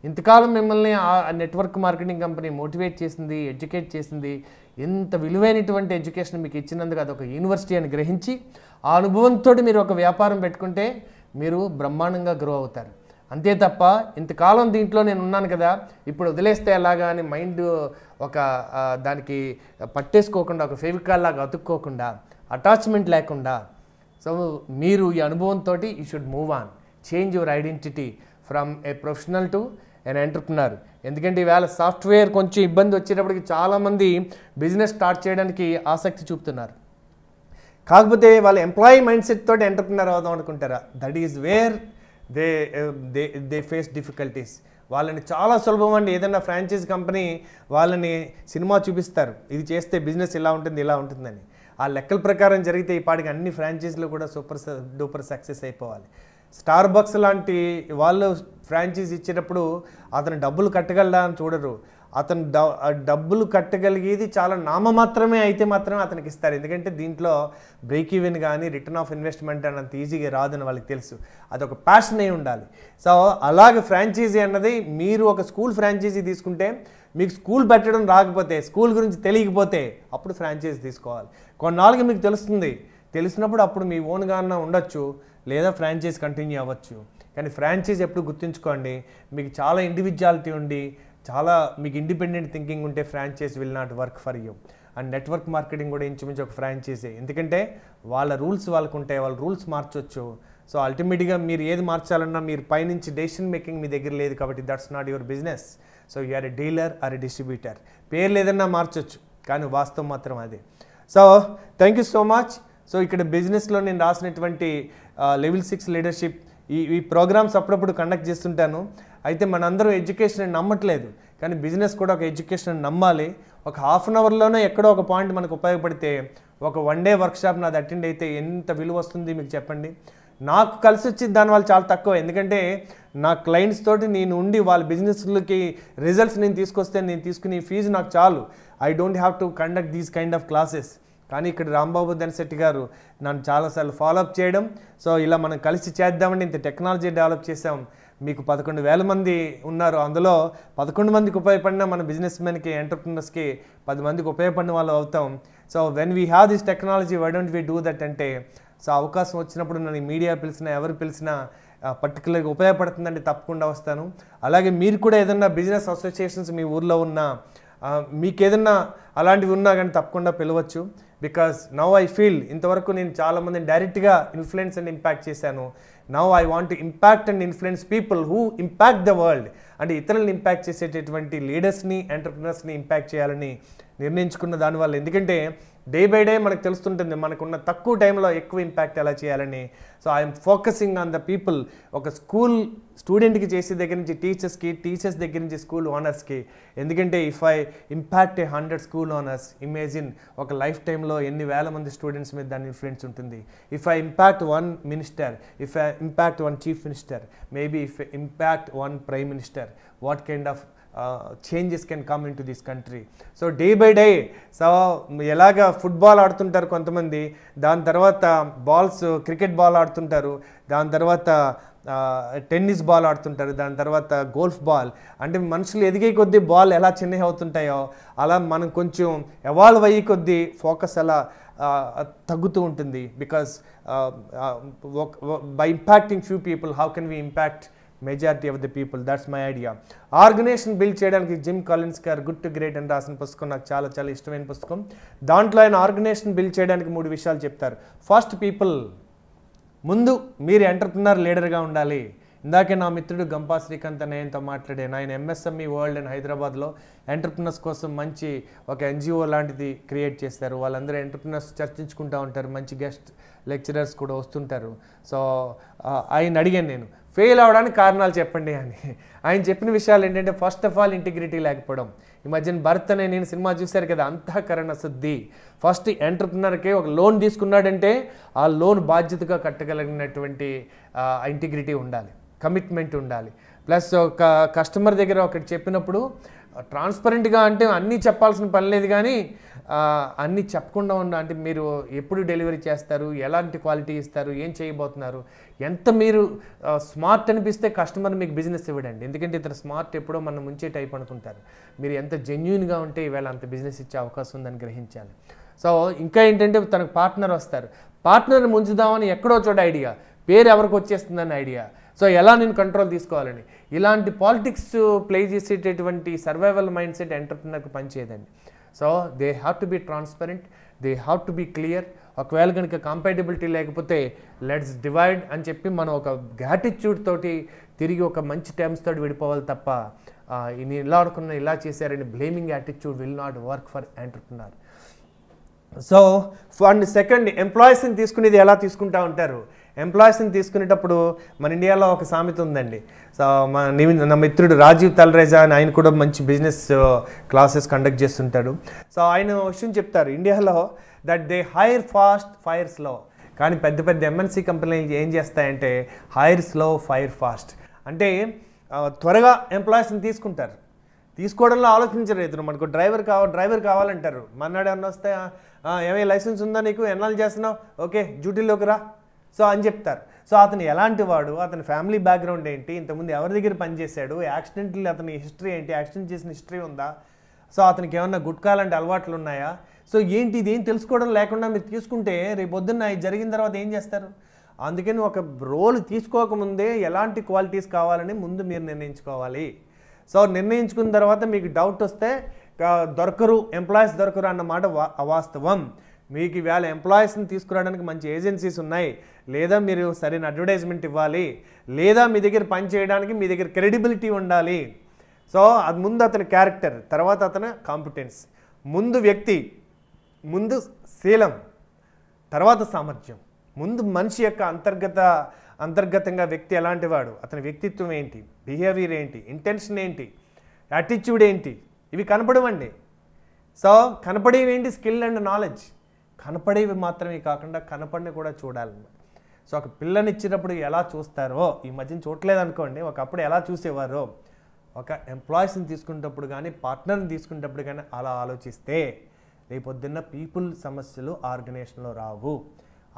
ఇంతకాలం మిమ్మల్ని ఆ నెట్వర్క్ మార్కెటింగ్ కంపెనీ మోటివేట్ చేసింది ఎడ్యుకేట్ చేసింది ఇంత విలువైనటువంటి ఎడ్యుకేషన్ మీకు ఇచ్చినందుకు అదొక యూనివర్సిటీ అని గ్రహించి ఆ అనుభవంతో మీరు ఒక వ్యాపారం పెట్టుకుంటే మీరు బ్రహ్మాండంగా గ్రో అవుతారు అంతే తప్ప ఇంతకాలం దీంట్లో నేను ఉన్నాను కదా ఇప్పుడు వదిలేస్తే ఎలాగా అని మైండ్ ఒక దానికి పట్టేసుకోకుండా ఒక ఫెవికాల్ లాగా అతుక్కోకుండా అటాచ్మెంట్ లేకుండా సో మీరు ఈ అనుభవంతో you should move on change your identity from a professional to an entrepreneur ఎందుకంటే ఈవేళ సాఫ్ట్వేర్ కొంచెం ఇబ్బంది వచ్చేటప్పటికి చాలామంది బిజినెస్ స్టార్ట్ చేయడానికి ఆసక్తి చూపుతున్నారు కాకపోతే వాళ్ళ ఎంప్లాయీ మైండ్ సెట్ తోటి ఎంటర్ప్రినర్ అవుదాం అనుకుంటారా that is where they they they face difficulties వాళ్ళని చాలా సులభం అండి ఏదైనా ఫ్రాంచైజ్ కంపెనీ వాళ్ళని సినిమా చూపిస్తారు ఇది చేస్తే బిజినెస్ ఇలా ఉంటుంది ఇలా ఉంటుందని ఆ లెక్కల ప్రకారం జరిగితే ఈ పాటికి అన్ని ఫ్రాంచైజీలు కూడా సూపర్ డూపర్ సక్సెస్ అయిపోవాలి స్టార్ బక్స్ లాంటి వాళ్ళు ఫ్రాంచైజ్ ఇచ్చేటప్పుడు అతను డబ్బులు కట్టగలడా అని చూడరు అతను డబ్బులు కట్టగలిగేది చాలా నామ మాత్రమే అయితే మాత్రమే అతనికి ఇస్తారు ఎందుకంటే దీంట్లో బ్రేక్ ఈవెన్ కానీ రిటర్న్ ఆఫ్ ఇన్వెస్ట్మెంట్ అన్నంత ఈజీగా రాదని వాళ్ళకి తెలుసు ఒక ప్యాషన్ అయి ఉండాలి సో అలాగే ఫ్రాంచైజీ అన్నది మీరు ఒక స్కూల్ ఫ్రాంచైజీ తీసుకుంటే మీకు స్కూల్ పెట్టడం రాకపోతే స్కూల్ గురించి తెలియకపోతే అప్పుడు ఫ్రాంచైజీ తీసుకోవాలి కొన్నాళ్ళకి మీకు తెలుస్తుంది తెలిసినప్పుడు అప్పుడు మీ ఓన్గా ఉండొచ్చు లేదా ఫ్రాంచైజ్ కంటిన్యూ అవ్వచ్చు కానీ ఫ్రాంచైజ్ ఎప్పుడు గుర్తుంచుకోండి మీకు చాలా ఇండివిజువాలిటీ ఉండి చాలా మీకు ఇండిపెండెంట్ థింకింగ్ ఉంటే franchise will not work for you and network marketing కూడా ఇంచుమించు ఒక ఫ్రాంచైజీ ఎందుకంటే వాళ్ళ రూల్స్ వాళ్ళకు ఉంటాయి వాళ్ళ రూల్స్ మార్చొచ్చు సో అల్టిమేట్గా మీరు ఏది మార్చాలన్నా మీరు పైనుంచి డెసిషన్ మేకింగ్ మీ దగ్గర లేదు కాబట్టి that's not your business so you're a dealer or a distributor పేరు లేదన్నా మార్చొచ్చు కానీ వాస్తవం మాత్రం అదే so thank you so much so ఇక్కడ బిజినెస్లో నేను రాసినటువంటి లెవెల్ సిక్స్ లీడర్షిప్ ఈ ఈ ప్రోగ్రామ్స్ అప్పుడప్పుడు కండక్ట్ చేస్తుంటాను అయితే మనందరూ ఎడ్యుకేషన్ నమ్మట్లేదు కానీ బిజినెస్ కూడా ఒక ఎడ్యుకేషన్ నమ్మాలి ఒక హాఫ్ అన్ అవర్లోనే ఎక్కడో ఒక పాయింట్ మనకు ఉపయోగపడితే ఒక వన్ డే వర్క్షాప్ నాది అటెండ్ అయితే ఎంత విలువ వస్తుంది మీకు చెప్పండి నాకు కలిసి దాని దానివల్ల చాలా తక్కువ ఎందుకంటే నా క్లయింట్స్ తోటి నేను ఉండి వాళ్ళ బిజినెస్లకి రిజల్ట్స్ నేను తీసుకొస్తే నేను తీసుకుని ఫీజు నాకు చాలు I don't have to conduct these kind of classes కానీ ఇక్కడ రాంబాబు ధనశెట్టి గారు నన్ను చాలాసార్లు ఫాలోఅప్ చేయడం సో ఇలా మనం కలిసి చేద్దామని ఇంత టెక్నాలజీ డెవలప్ చేసాం మీకు పదకొండు వేల మంది ఉన్నారు అందులో పదకొండు మందికి ఉపయోగపడిన మన బిజినెస్ మెన్కి ఎంటర్ప్రినర్స్కి పది మందికి ఉపయోగపడిన వాళ్ళు అవుతాం so when we have this technology why don't we do that అంటే సో అవకాశం వచ్చినప్పుడు నన్ను మీడియా పిలిచినా ఎవరు పిలిచినా పర్టికులర్గా ఉపయోగపడుతుందంటే తప్పకుండా వస్తాను అలాగే మీరు కూడా ఏదన్నా బిజినెస్ అసోసియేషన్స్ మీ ఊర్లో ఉన్న మీకేదన్నా అలాంటివి ఉన్నా కానీ తప్పకుండా పిలవచ్చు బికాస్ నవ్ ఐ ఫీల్ ఇంతవరకు నేను చాలామందిని డైరెక్ట్గా ఇన్ఫ్లుయెన్స్ అండ్ ఇంపాక్ట్ చేశాను now I want impact and influence people who impact the world అంటే ఇతరులను ఇంపాక్ట్ చేసేటటువంటి లీడర్స్ని ఎంటర్ప్రినర్స్ని ఇంపాక్ట్ చేయాలని నిర్ణయించుకున్న దానివల్ల ఎందుకంటే డే బై డే మనకు తెలుస్తుంటుంది మనకున్న తక్కువ టైంలో ఎక్కువ ఇంపాక్ట్ ఎలా చేయాలని so I'm focusing on the people ఒక స్కూల్ స్టూడెంట్కి చేసే దగ్గర నుంచి టీచర్స్కి టీచర్స్ దగ్గర నుంచి స్కూల్ ఓనర్స్కి ఎందుకంటే if I impact a hundred school owners imagine ఒక లైఫ్ టైంలో ఎన్ని వేల మంది స్టూడెంట్స్ మీద దాని ఇన్ఫ్లుయెన్స్ ఉంటుంది if I impact one minister if I impact one chief minister maybe if impact one prime minister what kind of changes can come in to this country so day by day so ఎలాగ football ఆడుతుంటారు కొంతమంది దాని తర్వాత balls cricket ball ఆడుతుంటారు దాని తర్వాత tennis ball ఆడుతుంటారు దాని తర్వాత గోల్ఫ్ బాల్ అంటే మనుషులు ఎదిగే కొద్దీ బాల్ ఎలా చిన్నవి అవుతుంటాయో అలా మనం కొంచెం ఎవాల్వ్ అయ్యే కొద్దీ ఫోకస్ అలా తగ్గుతూ ఉంటుంది because by impacting few people how can we impact majority of the people that's my idea organization build చేయడానికి జిమ్ కాలిన్స్ గారు గుడ్ టు గ్రేట్ అని రాసిన పుస్తకం నాకు చాలా చాలా ఇష్టమైన పుస్తకం దాంట్లో ఆయన ఆర్గనైజేషన్ బిల్డ్ చేయడానికి మూడు విషయాలు చెప్తారు ఫస్ట్ పీపుల్ ముందు మీరు ఎంటర్ప్రినర్ లీడర్గా ఉండాలి ఇందాకే నా మిత్రుడు గంపా శ్రీకాంత్ అని ఆయనతో మాట్లాడాను ఆయన ఎంఎస్ఎంఈ వరల్డ్ e అండ్ హైదరాబాద్లో ఎంటర్ప్రినర్స్ కోసం మంచి ఒక ఎన్జిఓ లాంటిది క్రియేట్ చేస్తారు వాళ్ళందరూ ఎంటర్ప్రినర్స్ చర్చించుకుంటూ ఉంటారు మంచి గెస్ట్ లెక్చరర్స్ కూడా వస్తుంటారు సో ఆయన అడిగాను నేను ఫెయిల్ అవడానికి కారణాలు చెప్పండి అని ఆయన చెప్పిన విషయాలు ఏంటంటే ఫస్ట్ ఆఫ్ ఆల్ ఇంటిగ్రిటీ లేకపోవడం ఈ మధ్యన భర్త్ అనే నేను సినిమా చూశారు కదా అంతఃకరణ శుద్ధి ఫస్ట్ ఎంటర్ప్రినర్కే ఒక లోన్ తీసుకున్నాడంటే ఆ లోన్ బాధ్యతగా కట్టగలిగినటువంటి ఇంటిగ్రిటీ ఉండాలి కమిట్మెంట్ ఉండాలి ప్లస్ ఒక కస్టమర్ దగ్గర ఒకటి చెప్పినప్పుడు ట్రాన్స్పరెంట్గా అంటే అన్నీ చెప్పాల్సిన పని లేదు కానీ అన్నీ చెప్పకుండా ఉన్న అంటే మీరు ఎప్పుడు డెలివరీ చేస్తారు ఎలాంటి క్వాలిటీ ఇస్తారు ఏం చేయబోతున్నారు ఎంత మీరు స్మార్ట్ అనిపిస్తే కస్టమర్ మీకు బిజినెస్ ఇవ్వడండి ఎందుకంటే ఇతను స్మార్ట్ ఎప్పుడో మనం ముంచే టైప్ అనుకుంటారు మీరు ఎంత జెన్యున్గా ఉంటే ఈవేళ అంత బిజినెస్ ఇచ్చే అవకాశం ఉందని గ్రహించాలి సో ఇంకా ఏంటంటే తనకు పార్ట్నర్ వస్తారు పార్ట్నర్ ముంచుదామని ఎక్కడో చోట ఐడియా పేరు ఎవరికి వచ్చేస్తుందని ఐడియా సో ఎలా నేను కంట్రోల్ తీసుకోవాలని ఇలాంటి పాలిటిక్స్ ప్లే చేసేటటువంటి సర్వైవల్ మైండ్ సెట్ ఎంటర్ప్రినర్కి పనిచేయదండి so they have to be transparent they have to be clear ఒకవేళ కనుక కాంపాటబిలిటీ లేకపోతే లెట్స్ డివైడ్ అని చెప్పి మనం ఒక గ్రాటిట్యూడ్ తోటి తిరిగి ఒక మంచి టైమ్స్ తోటి విడిపోవాలి తప్ప నేను ఇలా అనుకున్న ఇలా చేశారని blaming attitude will not work for entrepreneur so and second ఎంప్లాయీస్ని తీసుకునేది ఎలా తీసుకుంటా ఉంటారు ఎంప్లాయీస్ని తీసుకునేటప్పుడు మన ఇండియాలో ఒక సామెత ఉందండి సో మన నా మిత్రుడు రాజీవ్ తలరేజా అని ఆయన కూడా మంచి బిజినెస్ క్లాసెస్ కండక్ట్ చేస్తుంటాడు సో ఆయన విషయం చెప్తారు ఇండియాలో that they hire fast fire slow కానీ పెద్ద పెద్ద ఎంఎన్సీ కంపెనీలు ఏం చేస్తాయంటే హైర్ స్లో ఫైర్ ఫాస్ట్ అంటే త్వరగా ఎంప్లాయీస్ని తీసుకుంటారు తీసుకోవడంలో ఆలోచించరు ఇతను మనకు డ్రైవర్ కావ డ్రైవర్ కావాలంటారు మన్నాడు ఏమన్నా వస్తే ఏమీ లైసెన్స్ ఉందా నీకు ఎన్నాళ్ళు చేస్తున్నావు ఓకే డ్యూటీలోకి రా సో అని చెప్తారు సో అతను ఎలాంటి వాడు అతని ఫ్యామిలీ బ్యాక్గ్రౌండ్ ఏంటి ఇంతకుముందు ఎవరి దగ్గర పనిచేశాడు యాక్సిడెంట్లు అతని హిస్టరీ ఏంటి యాక్సిడెంట్ చేసిన హిస్టరీ ఉందా సో అతనికి ఏమన్నా గుట్కాలంటే అలవాట్లు ఉన్నాయా సో ఏంటి ఇది ఏం తెలుసుకోవడం లేకుండా మీరు తీసుకుంటే పొద్దున్న ఇది జరిగిన తర్వాత ఏం చేస్తారు అందుకని ఒక రోల్ తీసుకోకముందే ఎలాంటి క్వాలిటీస్ కావాలని ముందు మీరు నిర్ణయించుకోవాలి సో నిర్ణయించుకున్న తర్వాత మీకు డౌట్ వస్తే దొరకరు ఎంప్లాయీస్ దొరకరు అన్నమాట అవాస్తవం మీకు ఈవేళ ఎంప్లాయీస్ని తీసుకురావడానికి మంచి ఏజెన్సీస్ ఉన్నాయి లేదా మీరు సరైన అడ్వర్టైజ్మెంట్ ఇవ్వాలి లేదా మీ దగ్గర పని చేయడానికి మీ దగ్గర క్రెడిబిలిటీ ఉండాలి సో అది ముందు అతని క్యారెక్టర్ తర్వాత అతని కాంపిటెన్స్ ముందు వ్యక్తి ముందు శీలం తర్వాత సామర్థ్యం ముందు మనిషి యొక్క అంతర్గత అంతర్గతంగా వ్యక్తి ఎలాంటివాడు అతని వ్యక్తిత్వం ఏంటి బిహేవియర్ ఏంటి ఇంటెన్షన్ ఏంటి యాటిట్యూడ్ ఏంటి ఇవి కనపడవండి సో కనపడేవి ఏంటి స్కిల్ అండ్ నాలెడ్జ్ కనపడేవి మాత్రమే కాకుండా కనపడిని కూడా చూడాలి సో ఒక పిల్లనిచ్చినప్పుడు ఎలా చూస్తారో ఈ మధ్యన అనుకోండి ఒకప్పుడు ఎలా చూసేవారో ఒక ఎంప్లాయీస్ని తీసుకునేటప్పుడు కానీ పార్ట్నర్ని తీసుకునేటప్పుడు కానీ అలా ఆలోచిస్తే రేపొద్దున్న పీపుల్ సమస్యలు ఆర్గనైజేషన్లో రావు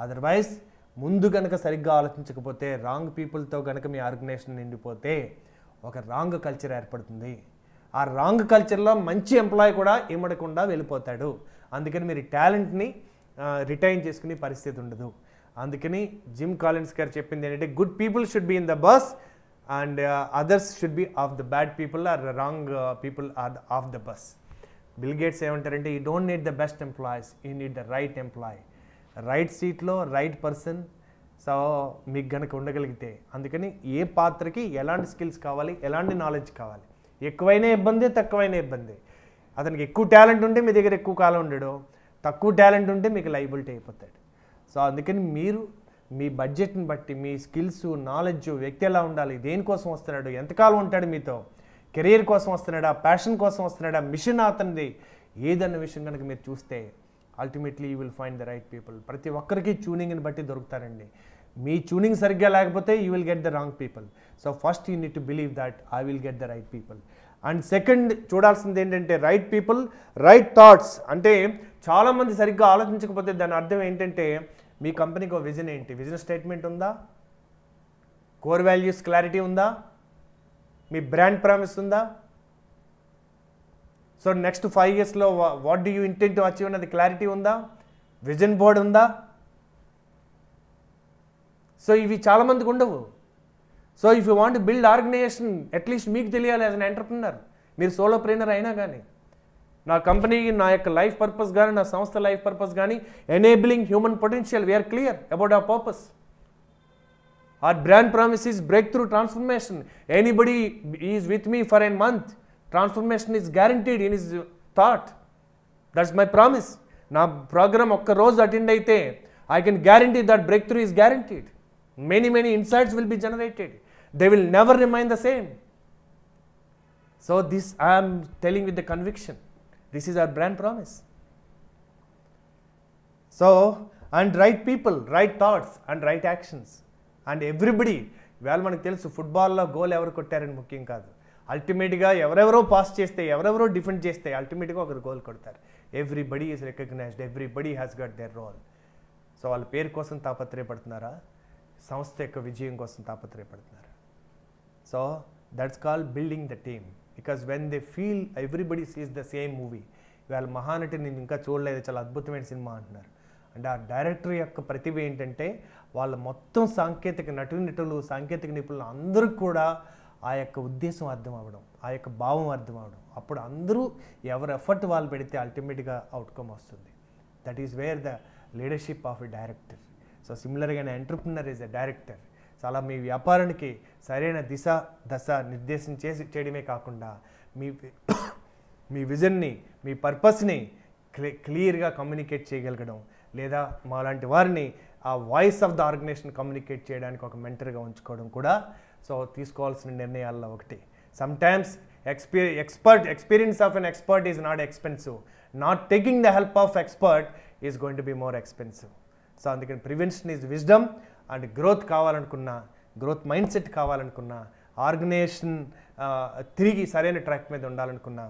అదర్వైజ్ ముందు కనుక సరిగ్గా ఆలోచించకపోతే రాంగ్ పీపుల్తో కనుక మీ ఆర్గనైజేషన్ నిండిపోతే ఒక రాంగ్ కల్చర్ ఏర్పడుతుంది ఆ రాంగ్ కల్చర్లో మంచి ఎంప్లాయీ కూడా ఇమ్మడకుండా వెళ్ళిపోతాడు అందుకని మీరు టాలెంట్ని రిటైన్ చేసుకునే పరిస్థితి ఉండదు అందుకని జిమ్ కాలిన్స్ గారు చెప్పింది ఏంటంటే good people should be in the bus and others should be off the bad people are wrong people are off the bus Bill Gates ఏమంటారంటే ఈ don't need the best employees you need the right employee right సీట్లో right person so మీకు గనక ఉండగలిగితే అందుకని ఏ పాత్రకి ఎలాంటి skills కావాలి ఎలాంటి నాలెడ్జ్ కావాలి ఎక్కువైనా ఇబ్బంది తక్కువైనా ఇబ్బంది అతనికి ఎక్కువ టాలెంట్ ఉంటే మీ దగ్గర ఎక్కువ కాలం ఉండడు తక్కువ టాలెంట్ ఉంటే మీకు లైబిలిటీ అయిపోతాడు సో అందుకని మీరు మీ బడ్జెట్ని బట్టి మీ స్కిల్స్ నాలెడ్జ్ వ్యక్తి ఎలా ఉండాలి దేనికోసం వస్తున్నాడు ఎంతకాలం ఉంటాడు మీతో కెరీర్ కోసం వస్తున్నాడా ప్యాషన్ కోసం వస్తున్నాడా మిషన్ అవుతుంది ఏదన్న విషయం కనుక మీరు చూస్తే ultimately you will find the right people ప్రతి ఒక్కరికి ట్యూనింగ్ని బట్టి దొరుకుతారండి మీ ట్యూనింగ్ సరిగ్గా లేకపోతే you will get the wrong people so first you need to believe that I will get the right people and second చూడాల్సింది ఏంటంటే రైట్ పీపుల్ రైట్ థాట్స్ అంటే చాలామంది సరిగ్గా ఆలోచించకపోతే దాని అర్థం ఏంటంటే మీ కంపెనీకి ఒక విజన్ ఏంటి విజన్ స్టేట్మెంట్ ఉందా కోర్ వాల్యూస్ క్లారిటీ ఉందా మీ బ్రాండ్ ప్రామిస్ ఉందా సో నెక్స్ట్ ఫైవ్ ఇయర్స్లో what do you intend to achieve అన్నది క్లారిటీ ఉందా విజన్ బోర్డ్ ఉందా సో ఇవి చాలామందికి ఉండవు so if you want build organization at least మీకు తెలియాలి యాజ్ అన్ ఎంటర్ప్రినర్ మీరు సోలో ప్రైనర్ అయినా కానీ నా కంపెనీ నా యొక్క లైఫ్ పర్పస్ కానీ నా సంస్థ లైఫ్ పర్పస్ కానీ enabling human potential we're clear about ఆ purpose our brand promise is breakthrough transformation. Anybody is with me for a month, transformation is guaranteed in his thought. That's my promise. Now, program okka rose attend I can guarantee that breakthrough is guaranteed. Many, many insights will be generated. They will never remain the same. So, this I am telling with the conviction. This is our brand promise. So, and right people, right thoughts, and right actions. And everybody వేళ మనకు తెలుసు ఫుట్బాల్లో goal ఎవరు కొట్టారని ముఖ్యం కాదు అల్టిమేట్గా ఎవరెవరో pass చేస్తే ఎవరెవరో డిఫెండ్ చేస్తే అల్టిమేట్గా ఒకరు గోల్ కొడతారు everybody is recognized everybody has got their role so వాళ్ళ పేరు కోసం తాపత్రయపడుతున్నారా సంస్థ యొక్క విజయం కోసం తాపత్రయపడుతున్నారా so that's call building the team because when they feel everybody sees the same movie ఇవాళ మహానటి నేను ఇంకా చూడలేదు చాలా అద్భుతమైన సినిమా అంటున్నారు అండ్ ఆ డైరెక్టర్ యొక్క ప్రతిభ ఏంటంటే వాళ్ళ మొత్తం సాంకేతిక నటులు సాంకేతిక నిపుణులు అందరూ కూడా ఆ యొక్క ఉద్దేశం అర్థం అవ్వడం ఆ యొక్క భావం అర్థం అవ్వడం అప్పుడు అందరూ ఎవరు ఎఫర్ట్ వాళ్ళు పెడితే అల్టిమేట్గా అవుట్కమ్ వస్తుంది that is where the leadership of a director so నేను ఎంటర్ప్రినర్ ఈజ్ అ డైరెక్టర్ చాలా మీ వ్యాపారానికి సరైన దిశ దశ నిర్దేశం చేసి చేయడమే కాకుండా మీ మీ విజన్ని మీ పర్పస్ని క్లియర్గా కమ్యూనికేట్ చేయగలగడం లేదా మాలాంటి వారిని ఆ voice of the organization communicate చేయడానికి ఒక మెంటర్గా ఉంచుకోవడం కూడా సో తీసుకోవాల్సిన నిర్ణయాల్లో ఒకటి సమ్టైమ్స్ ఎక్స్పీ expert experience of an expert is not expensive not taking the help of expert is going to be more expensive so అందుకని prevention is wisdom and growth కావాలనుకున్న గ్రోత్ మైండ్ సెట్ కావాలనుకున్న organization తిరిగి సరైన track మీద ఉండాలనుకున్నా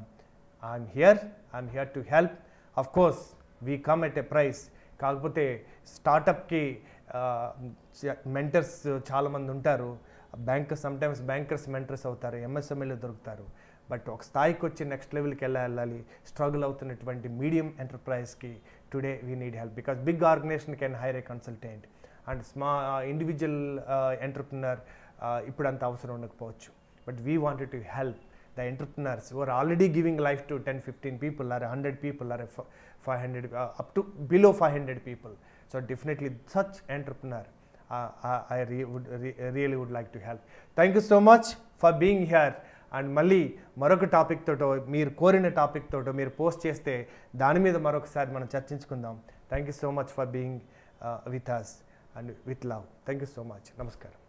I'm here I'm here to help of course we come at a price కాకపోతే స్టార్టప్కి mentors చాలామంది ఉంటారు బ్యాంక్ సమ్టైమ్స్ బ్యాంకర్స్ మెంటర్స్ అవుతారు ఎంఎస్ఎంఎల్ దొరుకుతారు బట్ ఒక స్థాయికి వచ్చి నెక్స్ట్ లెవెల్కి వెళ్ళా వెళ్ళాలి స్ట్రగుల్ అవుతున్నటువంటి మీడియం ఎంటర్ప్రైజ్కి today we need help because big organization can hire a consultant and స్మా ఇండివిజువల్ ఎంటర్ప్రినర్ ఇప్పుడు అంత అవసరం ఉండకపోవచ్చు but we wanted to help the entrepreneurs who are already giving life to ten fifteen people or hundred people or 500 uh, up to below 500 people so definitely such entrepreneur uh, i, re would, re really would like to help thank you so much for being here and మళ్ళీ మరొక topic తోటో మీరు కోరిన topic తోటో మీరు post చేస్తే దాని మీద మరొకసారి మనం చర్చించుకుందాం thank you so much for being with us and with love thank you so much నమస్కారం